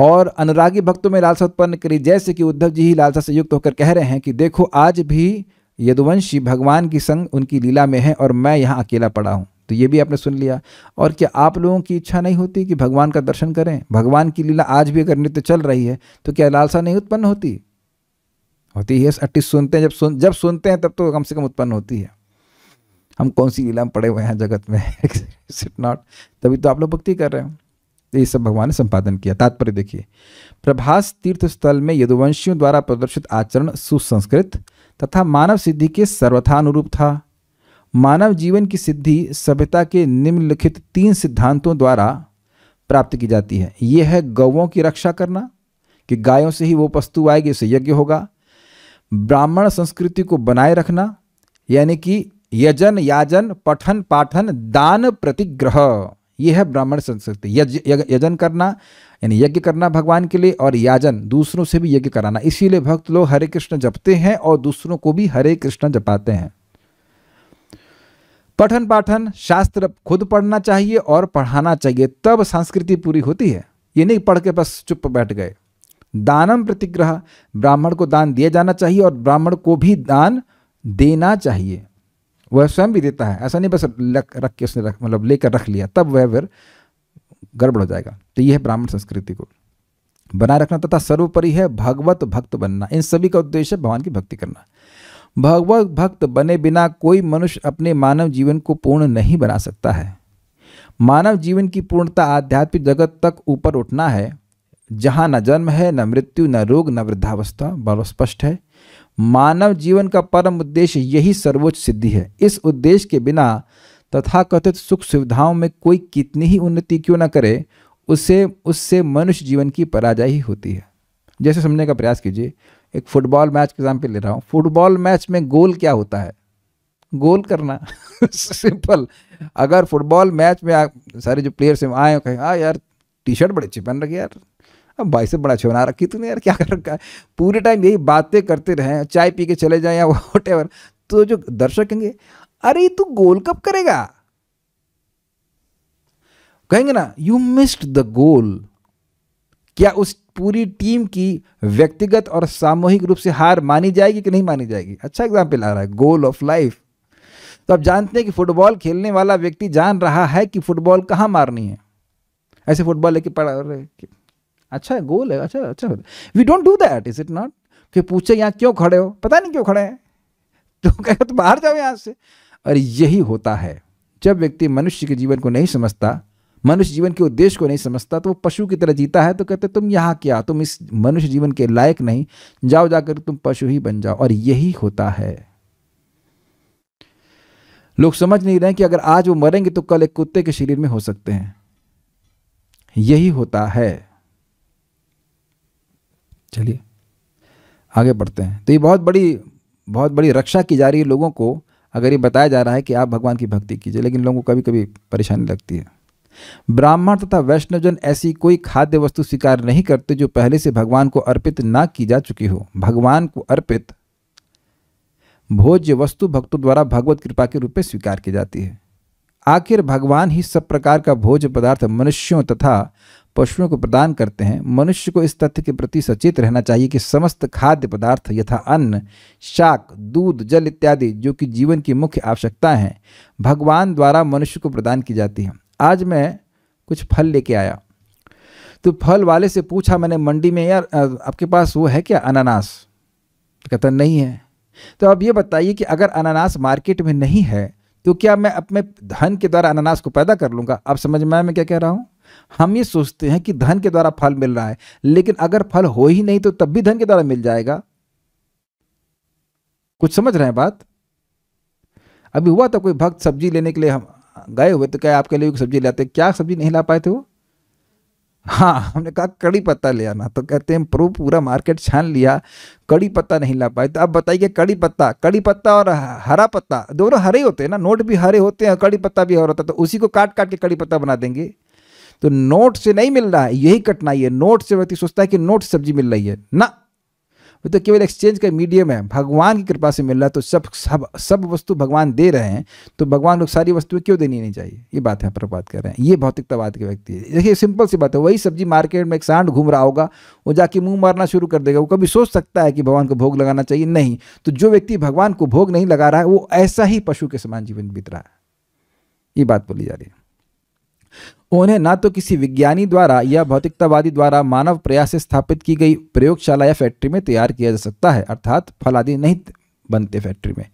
और अनुरागी भक्तों में लालसा उत्पन्न करी जैसे कि उद्धव जी ही लालसा से युक्त होकर कह रहे हैं कि देखो आज भी यदुवंशी भगवान की संग उनकी लीला में है और मैं यहाँ अकेला पड़ा हूँ तो ये भी आपने सुन लिया और क्या आप लोगों की इच्छा नहीं होती कि भगवान का दर्शन करें भगवान की लीला आज भी अगर नृत्य चल रही है तो क्या लालसा नहीं उत्पन्न होती होती है अट्टीस सुनते हैं जब सुन जब सुनते हैं तब तो कम से कम उत्पन्न होती है हम कौन सी लीला में पड़े हुए हैं जगत में इट नॉट तभी तो आप लोग भक्ति कर रहे हैं ये सब भगवान ने संपादन किया तात्पर्य देखिए प्रभास तीर्थ स्थल में यदुवंशियों द्वारा प्रदर्शित आचरण सुसंस्कृत तथा मानव सिद्धि के सर्वथानुरूप था मानव जीवन की सिद्धि सभ्यता के निम्नलिखित तीन सिद्धांतों द्वारा प्राप्त की जाती है ये है गौवों की रक्षा करना कि गायों से ही वो वस्तु आएगी उसे यज्ञ होगा ब्राह्मण संस्कृति को बनाए रखना यानी कि यजन याजन पठन पाठन दान प्रतिग्रह ये है ब्राह्मण संस्कृति यजन करना यानी यज्ञ करना भगवान के लिए और याजन दूसरों से भी यज्ञ कराना इसीलिए भक्त लोग हरे कृष्ण जपते हैं और दूसरों को भी हरे कृष्ण जपाते हैं पठन पाठन शास्त्र खुद पढ़ना चाहिए और पढ़ाना चाहिए तब संस्कृति पूरी होती है ये नहीं पढ़ के बस चुप बैठ गए दानम प्रतिग्रह ब्राह्मण को दान दिया जाना चाहिए और ब्राह्मण को भी दान देना चाहिए वह स्वयं भी देता है ऐसा नहीं बस रख के उसने रख मतलब लेकर रख लिया तब वह फिर गड़बड़ हो जाएगा तो यह है ब्राह्मण संस्कृति को बनाए रखना तथा सर्वोपरि है भगवत भक्त बनना इन सभी का उद्देश्य भगवान की भक्ति करना भगवत भक्त बने बिना कोई मनुष्य अपने मानव जीवन को पूर्ण नहीं बना सकता है मानव जीवन की पूर्णता आध्यात्मिक जगत तक ऊपर उठना है जहाँ न जन्म है न मृत्यु न रोग न वृद्धावस्था बहुत स्पष्ट है मानव जीवन का परम उद्देश्य यही सर्वोच्च सिद्धि है इस उद्देश्य के बिना तथाकथित सुख सुविधाओं में कोई कितनी ही उन्नति क्यों ना करे उसे उससे मनुष्य जीवन की पराजय ही होती है जैसे समझने का प्रयास कीजिए एक फुटबॉल मैच के एग्जाम्पल ले रहा हूँ फुटबॉल मैच में गोल क्या होता है गोल करना सिंपल अगर फुटबॉल मैच में आप सारे जो प्लेयर्स हैं आए कहें हाँ यार टी शर्ट बड़े अच्छी पहन रखी यार अब भाई से बड़ा छोना रखी तूने यार क्या कर रखा है पूरे टाइम यही बातें करते रहें चाय पी के चले जाएँ या वॉट तो जो दर्शक कहेंगे अरे तू गोल कब करेगा कहेंगे ना यू मिस्ड द गोल क्या उस पूरी टीम की व्यक्तिगत और सामूहिक रूप से हार मानी जाएगी कि नहीं मानी जाएगी अच्छा एग्जाम्पल आ रहा है गोल ऑफ लाइफ तो आप जानते हैं कि फुटबॉल खेलने वाला व्यक्ति जान रहा है कि फुटबॉल कहाँ मारनी है ऐसे फुटबॉल लेके पड़ा रहे अच्छा गोल है अच्छा अच्छा we don't do that is it not कि पूछे यहाँ क्यों खड़े हो पता नहीं क्यों खड़े हैं तो कह तो बाहर जाओ यहाँ से और यही होता है जब व्यक्ति मनुष्य के जीवन को नहीं समझता मनुष्य जीवन के उद्देश्य को नहीं समझता तो वो पशु की तरह जीता है तो कहते तुम यहाँ क्या तुम इस मनुष्य जीवन के लायक नहीं जाओ जाकर तुम पशु ही बन जाओ और यही होता है लोग समझ नहीं रहे कि अगर आज वो मरेंगे तो कल एक कुत्ते के शरीर में हो सकते हैं यही होता है चलिए आगे बढ़ते हैं तो ये बहुत बड़ी बहुत बड़ी रक्षा की जा रही है लोगों को अगर ये बताया जा रहा है कि आप भगवान की भक्ति कीजिए लेकिन लोगों को कभी कभी परेशानी लगती है ब्राह्मण तथा वैष्णवजन ऐसी कोई खाद्य वस्तु स्वीकार नहीं करते जो पहले से भगवान को अर्पित ना की जा चुकी हो भगवान को अर्पित भोज्य वस्तु भक्तों द्वारा भगवत कृपा के रूप में स्वीकार की जाती है आखिर भगवान ही सब प्रकार का भोज पदार्थ मनुष्यों तथा पशुओं को प्रदान करते हैं मनुष्य को इस तथ्य के प्रति सचेत रहना चाहिए कि समस्त खाद्य पदार्थ यथा अन्न शाक दूध जल इत्यादि जो कि जीवन की मुख्य आवश्यकता हैं भगवान द्वारा मनुष्य को प्रदान की जाती है आज मैं कुछ फल लेके आया तो फल वाले से पूछा मैंने मंडी में यार आपके पास वो है क्या अनानास तो कहता नहीं है तो अब ये बताइए कि अगर अनानास मार्केट में नहीं है तो क्या मैं अपने धन के द्वारा अनानास को पैदा कर लूंगा अब समझ में आया मैं क्या कह रहा हूं हम ये सोचते हैं कि धन के द्वारा फल मिल रहा है लेकिन अगर फल हो ही नहीं तो तब भी धन के द्वारा मिल जाएगा कुछ समझ रहे हैं बात अभी हुआ था कोई भक्त सब्जी लेने के लिए हम गए हुए तो क्या आपके लिए सब्जी लाते क्या सब्जी नहीं ला पाए थे वो हाँ हमने कहा कड़ी पत्ता ले आना तो कहते हैं प्रो पूरा मार्केट छान लिया कड़ी पत्ता नहीं ला पाए तो अब बताइए कड़ी पत्ता कड़ी पत्ता और हरा पत्ता दोनों हरे होते हैं ना नोट भी हरे होते हैं कड़ी पत्ता भी हरा होता है तो उसी को काट काट के कड़ी पत्ता बना देंगे तो नोट से नहीं मिल रहा है यही कठिनाई है नोट से व्यक्ति सोचता है कि नोट सब्जी मिल रही है ना वो तो केवल एक्सचेंज का मीडियम है भगवान की कृपा से मिल रहा है तो सब सब सब वस्तु भगवान दे रहे हैं तो भगवान को सारी वस्तुएं क्यों देनी नहीं चाहिए ये बात है प्रभात कर रहे हैं ये भौतिकतावाद के व्यक्ति है देखिए सिंपल सी बात है वही सब्जी मार्केट में एक सांड घूम रहा होगा वो जाके मुंह मारना शुरू कर देगा वो कभी सोच सकता है कि भगवान को भोग लगाना चाहिए नहीं तो जो व्यक्ति भगवान को भोग नहीं लगा रहा है वो ऐसा ही पशु के समान जीवन बीत रहा है ये बात बोली जा रही है उन्हें ना तो किसी विज्ञानी द्वारा या भौतिकतावादी द्वारा मानव प्रयास से स्थापित की गई प्रयोगशाला या फैक्ट्री में तैयार किया जा सकता है अर्थात फल आदि नहीं बनते फैक्ट्री में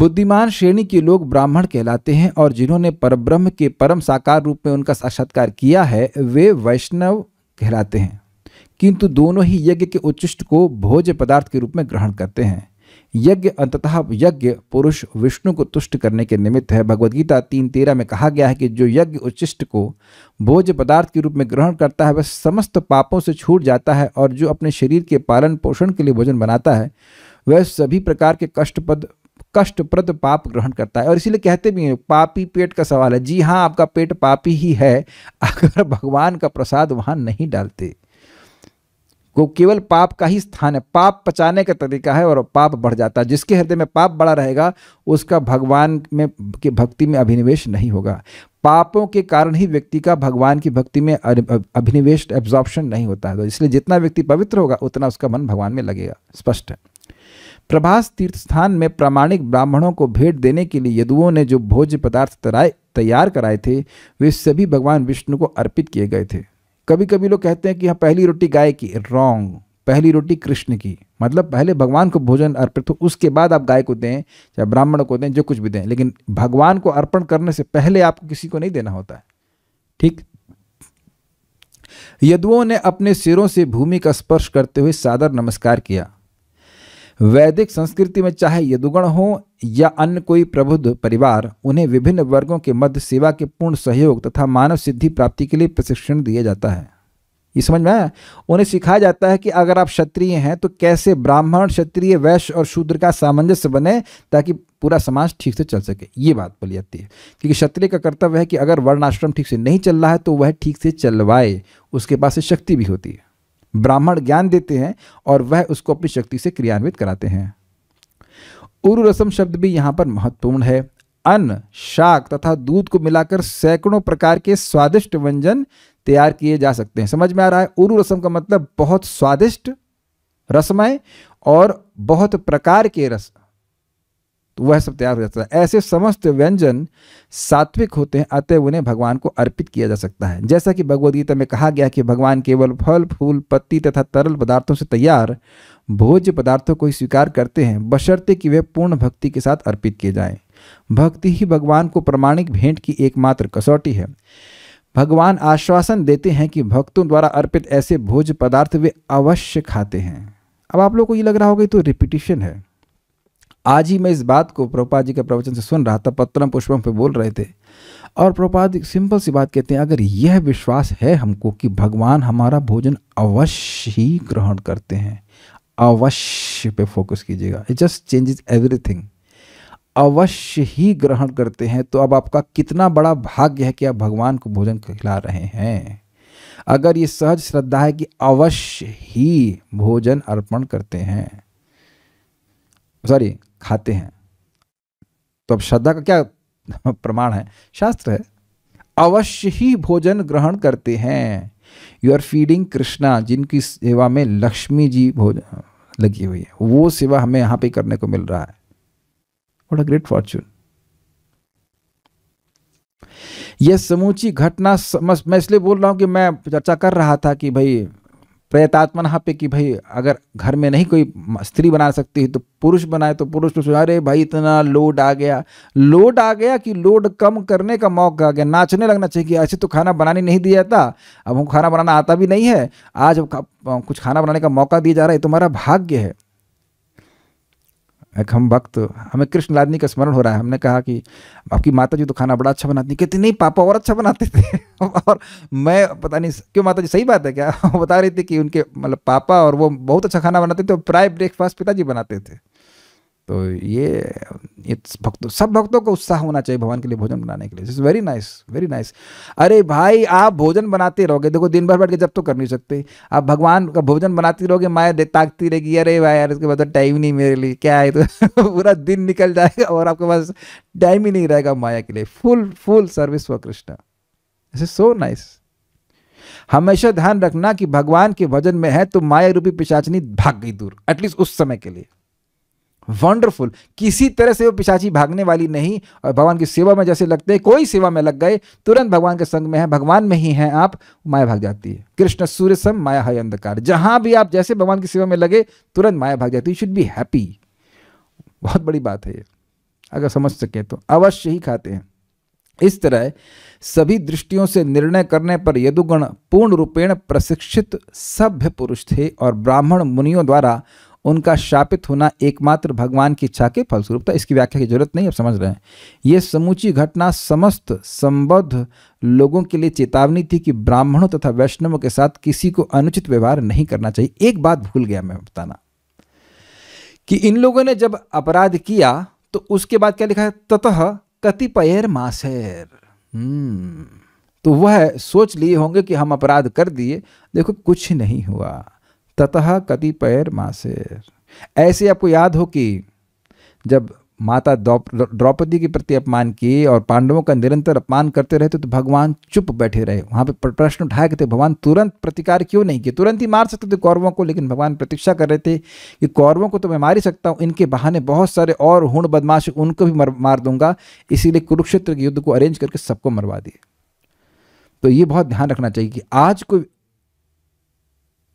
बुद्धिमान श्रेणी के लोग ब्राह्मण कहलाते हैं और जिन्होंने परब्रह्म के परम साकार रूप में उनका साक्षात्कार किया है वे वैष्णव कहलाते हैं किंतु दोनों ही यज्ञ के उच्चिष्ट को भोज्य पदार्थ के रूप में ग्रहण करते हैं यज्ञ अंततः यज्ञ पुरुष विष्णु को तुष्ट करने के निमित्त है भगवदगीता तीन तेरह में कहा गया है कि जो यज्ञ उच्चिष्ट को भोज पदार्थ के रूप में ग्रहण करता है वह समस्त पापों से छूट जाता है और जो अपने शरीर के पालन पोषण के लिए भोजन बनाता है वह सभी प्रकार के कष्टपद कष्टप्रद पाप ग्रहण करता है और इसीलिए कहते भी हैं पापी पेट का सवाल है जी हाँ आपका पेट पापी ही है अगर भगवान का प्रसाद वहाँ नहीं डालते को केवल पाप का ही स्थान है पाप पचाने का तरीका है और पाप बढ़ जाता है जिसके हृदय में पाप बड़ा रहेगा उसका भगवान में के भक्ति में अभिनिवेश नहीं होगा पापों के कारण ही व्यक्ति का भगवान की भक्ति में अभिनिवेश एब्जॉर्प्शन नहीं होता है तो इसलिए जितना व्यक्ति पवित्र होगा उतना उसका मन भगवान में लगेगा स्पष्ट है प्रभास तीर्थ स्थान में प्रामाणिक ब्राह्मणों को भेंट देने के लिए यदुओं ने जो भोज्य पदार्थ तैयार कराए थे वे सभी भगवान विष्णु को अर्पित किए गए थे कभी कभी लोग कहते हैं कि हाँ पहली रोटी गाय की रॉन्ग पहली रोटी कृष्ण की मतलब पहले भगवान को भोजन अर्पित हो उसके बाद आप गाय को दें चाहे ब्राह्मण को दें जो कुछ भी दें लेकिन भगवान को अर्पण करने से पहले आपको किसी को नहीं देना होता है ठीक यदुओं ने अपने सिरों से भूमि का स्पर्श करते हुए सादर नमस्कार किया वैदिक संस्कृति में चाहे यदुगण हो या अन्य कोई प्रबुद्ध परिवार उन्हें विभिन्न वर्गों के मध्य सेवा के पूर्ण सहयोग तथा मानव सिद्धि प्राप्ति के लिए प्रशिक्षण दिया जाता है ये समझ में आया उन्हें सिखाया जाता है कि अगर आप क्षत्रिय हैं तो कैसे ब्राह्मण क्षत्रिय वैश्य और शूद्र का सामंजस्य बने ताकि पूरा समाज ठीक से चल सके ये बात बोली जाती है क्योंकि क्षत्रिय का कर्तव्य है कि अगर वर्णाश्रम ठीक से नहीं चल रहा है तो वह ठीक से चलवाए उसके पास से शक्ति भी होती है ब्राह्मण ज्ञान देते हैं और वह उसको अपनी शक्ति से क्रियान्वित कराते हैं उरु रसम शब्द भी यहाँ पर महत्वपूर्ण है अन्न शाक तथा दूध को मिलाकर सैकड़ों प्रकार के स्वादिष्ट व्यंजन तैयार किए जा सकते हैं समझ में आ रहा है उरु रसम का मतलब बहुत स्वादिष्ट रसमय और बहुत प्रकार के रस तो वह सब तैयार हो जाता है ऐसे समस्त व्यंजन सात्विक होते हैं अतः उन्हें भगवान को अर्पित किया जा सकता है जैसा कि भगवदगीता में कहा गया कि भगवान केवल फल फूल पत्ती तथा तरल पदार्थों से तैयार भोज्य पदार्थों को ही स्वीकार करते हैं बशर्ते कि वे पूर्ण भक्ति के साथ अर्पित किए जाएँ भक्ति ही भगवान को प्रमाणिक भेंट की एकमात्र कसौटी है भगवान आश्वासन देते हैं कि भक्तों द्वारा अर्पित ऐसे भोज पदार्थ वे अवश्य खाते हैं अब आप लोग को ये लग रहा होगा तो रिपीटिशन है आज ही मैं इस बात को प्रभुपाद जी के प्रवचन से सुन रहा था पत्रम पुष्पम पे बोल रहे थे और प्रभुपाद सिंपल सी बात कहते हैं अगर यह विश्वास है हमको कि भगवान हमारा भोजन अवश्य ही ग्रहण करते हैं अवश्य पे फोकस कीजिएगा इट जस्ट चेंजेस एवरीथिंग अवश्य ही ग्रहण करते हैं तो अब आपका कितना बड़ा भाग्य है कि आप भगवान को भोजन खिला रहे हैं अगर ये सहज श्रद्धा है कि अवश्य ही भोजन अर्पण करते हैं सॉरी खाते हैं तो अब श्रद्धा का क्या प्रमाण है शास्त्र है अवश्य ही भोजन ग्रहण करते हैं यू आर फीडिंग कृष्णा जिनकी सेवा में लक्ष्मी जी भोजन लगी हुई है वो सेवा हमें यहां पे करने को मिल रहा है वॉट अ ग्रेट फॉर्चून यह समूची घटना मैं इसलिए बोल रहा हूं कि मैं चर्चा कर रहा था कि भाई प्रयतात्मन पे कि भाई अगर घर में नहीं कोई स्त्री बना सकती है तो पुरुष बनाए तो पुरुष तो अरे भाई इतना लोड आ गया लोड आ गया कि लोड कम करने का मौका आ गया नाचने लगना चाहिए कि ऐसे तो खाना बनाने नहीं दिया जाता अब हम खाना बनाना आता भी नहीं है आज कुछ खाना बनाने का मौका दिया जा रहा है तुम्हारा भाग्य है एक हम वक्त हमें कृष्ण लादनी का स्मरण हो रहा है हमने कहा कि आपकी माता जी तो खाना बड़ा अच्छा बनाती कहती नहीं पापा और अच्छा बनाते थे और मैं पता नहीं क्यों माता जी सही बात है क्या बता रही थी कि उनके मतलब पापा और वो बहुत अच्छा खाना बनाते थे और प्राय ब्रेकफास्ट पिताजी बनाते थे तो ये इट्स भक्तों सब भक्तों को उत्साह होना चाहिए भगवान के लिए भोजन बनाने के लिए it's very nice very nice अरे भाई आप भोजन बनाते रहोगे देखो दिन भर बैठ के जब तो कर नहीं सकते आप भगवान का भोजन बनाते रहोगे माया दे ताकती रहेगी अरे भाई यार इसके पास टाइम तो नहीं मेरे लिए क्या है तो पूरा दिन निकल जाएगा और आपके पास टाइम ही नहीं रहेगा माया के लिए full full service for Krishna इस इज सो नाइस हमेशा ध्यान रखना कि भगवान के भजन में है तो माया रूपी पिशाचनी भाग गई दूर एटलीस्ट उस समय के लिए वंडरफुल किसी तरह से वो पिशाची भागने वाली नहीं और भगवान की सेवा में जैसे लगते हैं कोई सेवा में लग गए तुरंत भगवान के संग में है भगवान में ही हैं आप माया भाग जाती है कृष्ण सूर्य सम माया है अंधकार जहां भी आप जैसे भगवान की सेवा में लगे तुरंत माया भाग जाती है शुड बी हैप्पी बहुत बड़ी बात है ये अगर समझ सके तो अवश्य ही खाते हैं इस तरह सभी दृष्टियों से निर्णय करने पर यदुगण पूर्ण रूपेण प्रशिक्षित सभ्य पुरुष थे और ब्राह्मण मुनियों द्वारा उनका शापित होना एकमात्र भगवान की इच्छा के फलस्वरूप था इसकी व्याख्या की जरूरत नहीं अब समझ रहे हैं ये समूची घटना समस्त संबद्ध लोगों के लिए चेतावनी थी कि ब्राह्मणों तथा वैष्णवों के साथ किसी को अनुचित व्यवहार नहीं करना चाहिए एक बात भूल गया मैं बताना कि इन लोगों ने जब अपराध किया तो उसके बाद क्या लिखा है ततः कतिपयर मासेर हम्म। तो वह सोच लिए होंगे कि हम अपराध कर दिए देखो कुछ नहीं हुआ ततः पैर मासेर ऐसे आपको याद हो कि जब माता द्रौपदी के प्रति अपमान किए और पांडवों का निरंतर अपमान करते रहे तो भगवान चुप बैठे रहे वहाँ पे प्रश्न उठाए थे भगवान तुरंत प्रतिकार क्यों नहीं किए तुरंत ही मार सकते थे कौरवों को लेकिन भगवान प्रतीक्षा कर रहे थे कि कौरवों को तो मैं मार ही सकता हूँ इनके बहाने बहुत सारे और हुण बदमाश उनको भी मर, मार दूंगा इसीलिए कुरुक्षेत्र के युद्ध को अरेंज करके सबको मरवा दिए तो ये बहुत ध्यान रखना चाहिए कि आज कोई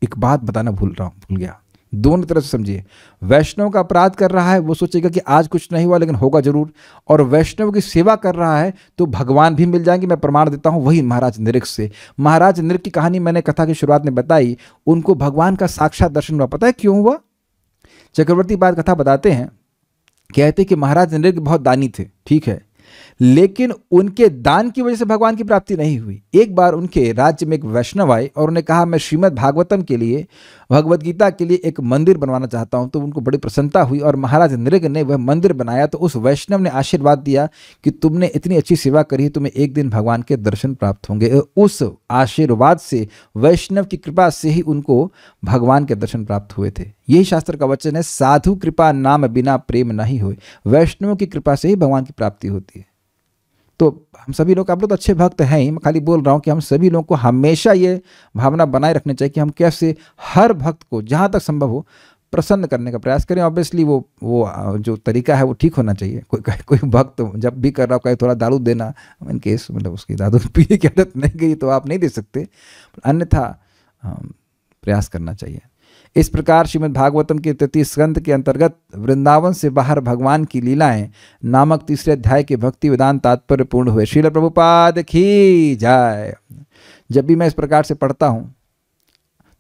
एक बात बताना भूल रहा हूँ भूल गया दोनों तरफ से समझिए वैष्णव का अपराध कर रहा है वो सोचेगा कि आज कुछ नहीं हुआ लेकिन होगा जरूर और वैष्णव की सेवा कर रहा है तो भगवान भी मिल जाएंगे मैं प्रमाण देता हूँ वही महाराज नृक से महाराज नृक की कहानी मैंने कथा की शुरुआत में बताई उनको भगवान का साक्षात दर्शन हुआ पता है क्यों हुआ चक्रवर्ती बात कथा बताते हैं कहते कि महाराज नृक बहुत दानी थे ठीक है लेकिन उनके दान की वजह से भगवान की प्राप्ति नहीं हुई एक बार उनके राज्य में एक वैष्णव आए और उन्हें कहा मैं श्रीमद् भागवतम के लिए भगवत गीता के लिए एक मंदिर बनवाना चाहता हूँ तो उनको बड़ी प्रसन्नता हुई और महाराज नृग ने वह मंदिर बनाया तो उस वैष्णव ने आशीर्वाद दिया कि तुमने इतनी अच्छी सेवा करी तुम्हें एक दिन भगवान के दर्शन प्राप्त होंगे उस आशीर्वाद से वैष्णव की कृपा से ही उनको भगवान के दर्शन प्राप्त हुए थे यही शास्त्र का वचन है साधु कृपा नाम बिना प्रेम नहीं हुए वैष्णव की कृपा से ही भगवान की प्राप्ति होती है तो हम सभी लोग आप लोग तो अच्छे भक्त हैं ही मैं खाली बोल रहा हूँ कि हम सभी लोगों को हमेशा ये भावना बनाए रखनी चाहिए कि हम कैसे हर भक्त को जहाँ तक संभव हो प्रसन्न करने का प्रयास करें ऑब्वियसली वो वो जो तरीका है वो ठीक होना चाहिए कोई कोई भक्त जब भी कर रहा हो कहीं थोड़ा दारू देना इन केस मतलब उसकी दारू पीने की आदत नहीं गई तो आप नहीं दे सकते अन्यथा प्रयास करना चाहिए इस प्रकार श्रीमद् भागवतम के तृतीय स्कंध के अंतर्गत वृंदावन से बाहर भगवान की लीलाएं नामक तीसरे अध्याय के भक्ति तात्पर्य पूर्ण हुए श्रील प्रभुपाद की जाए जब भी मैं इस प्रकार से पढ़ता हूँ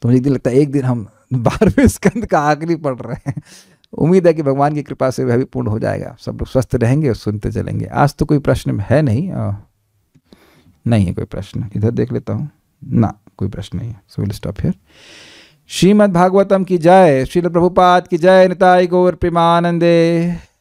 तो मुझे एक दिन लगता है एक दिन हम बारहवें स्कंध का आखिरी पढ़ रहे हैं उम्मीद है कि भगवान की कृपा से वह भी पूर्ण हो जाएगा सब लोग स्वस्थ रहेंगे और सुनते चलेंगे आज तो कोई प्रश्न है नहीं आ, नहीं है कोई प्रश्न इधर देख लेता हूँ ना कोई प्रश्न नहीं है so will stop here Srimad Bhagavatam की जय श्रील प्रभुपाद की जय निताय गौर प्रेमानंदे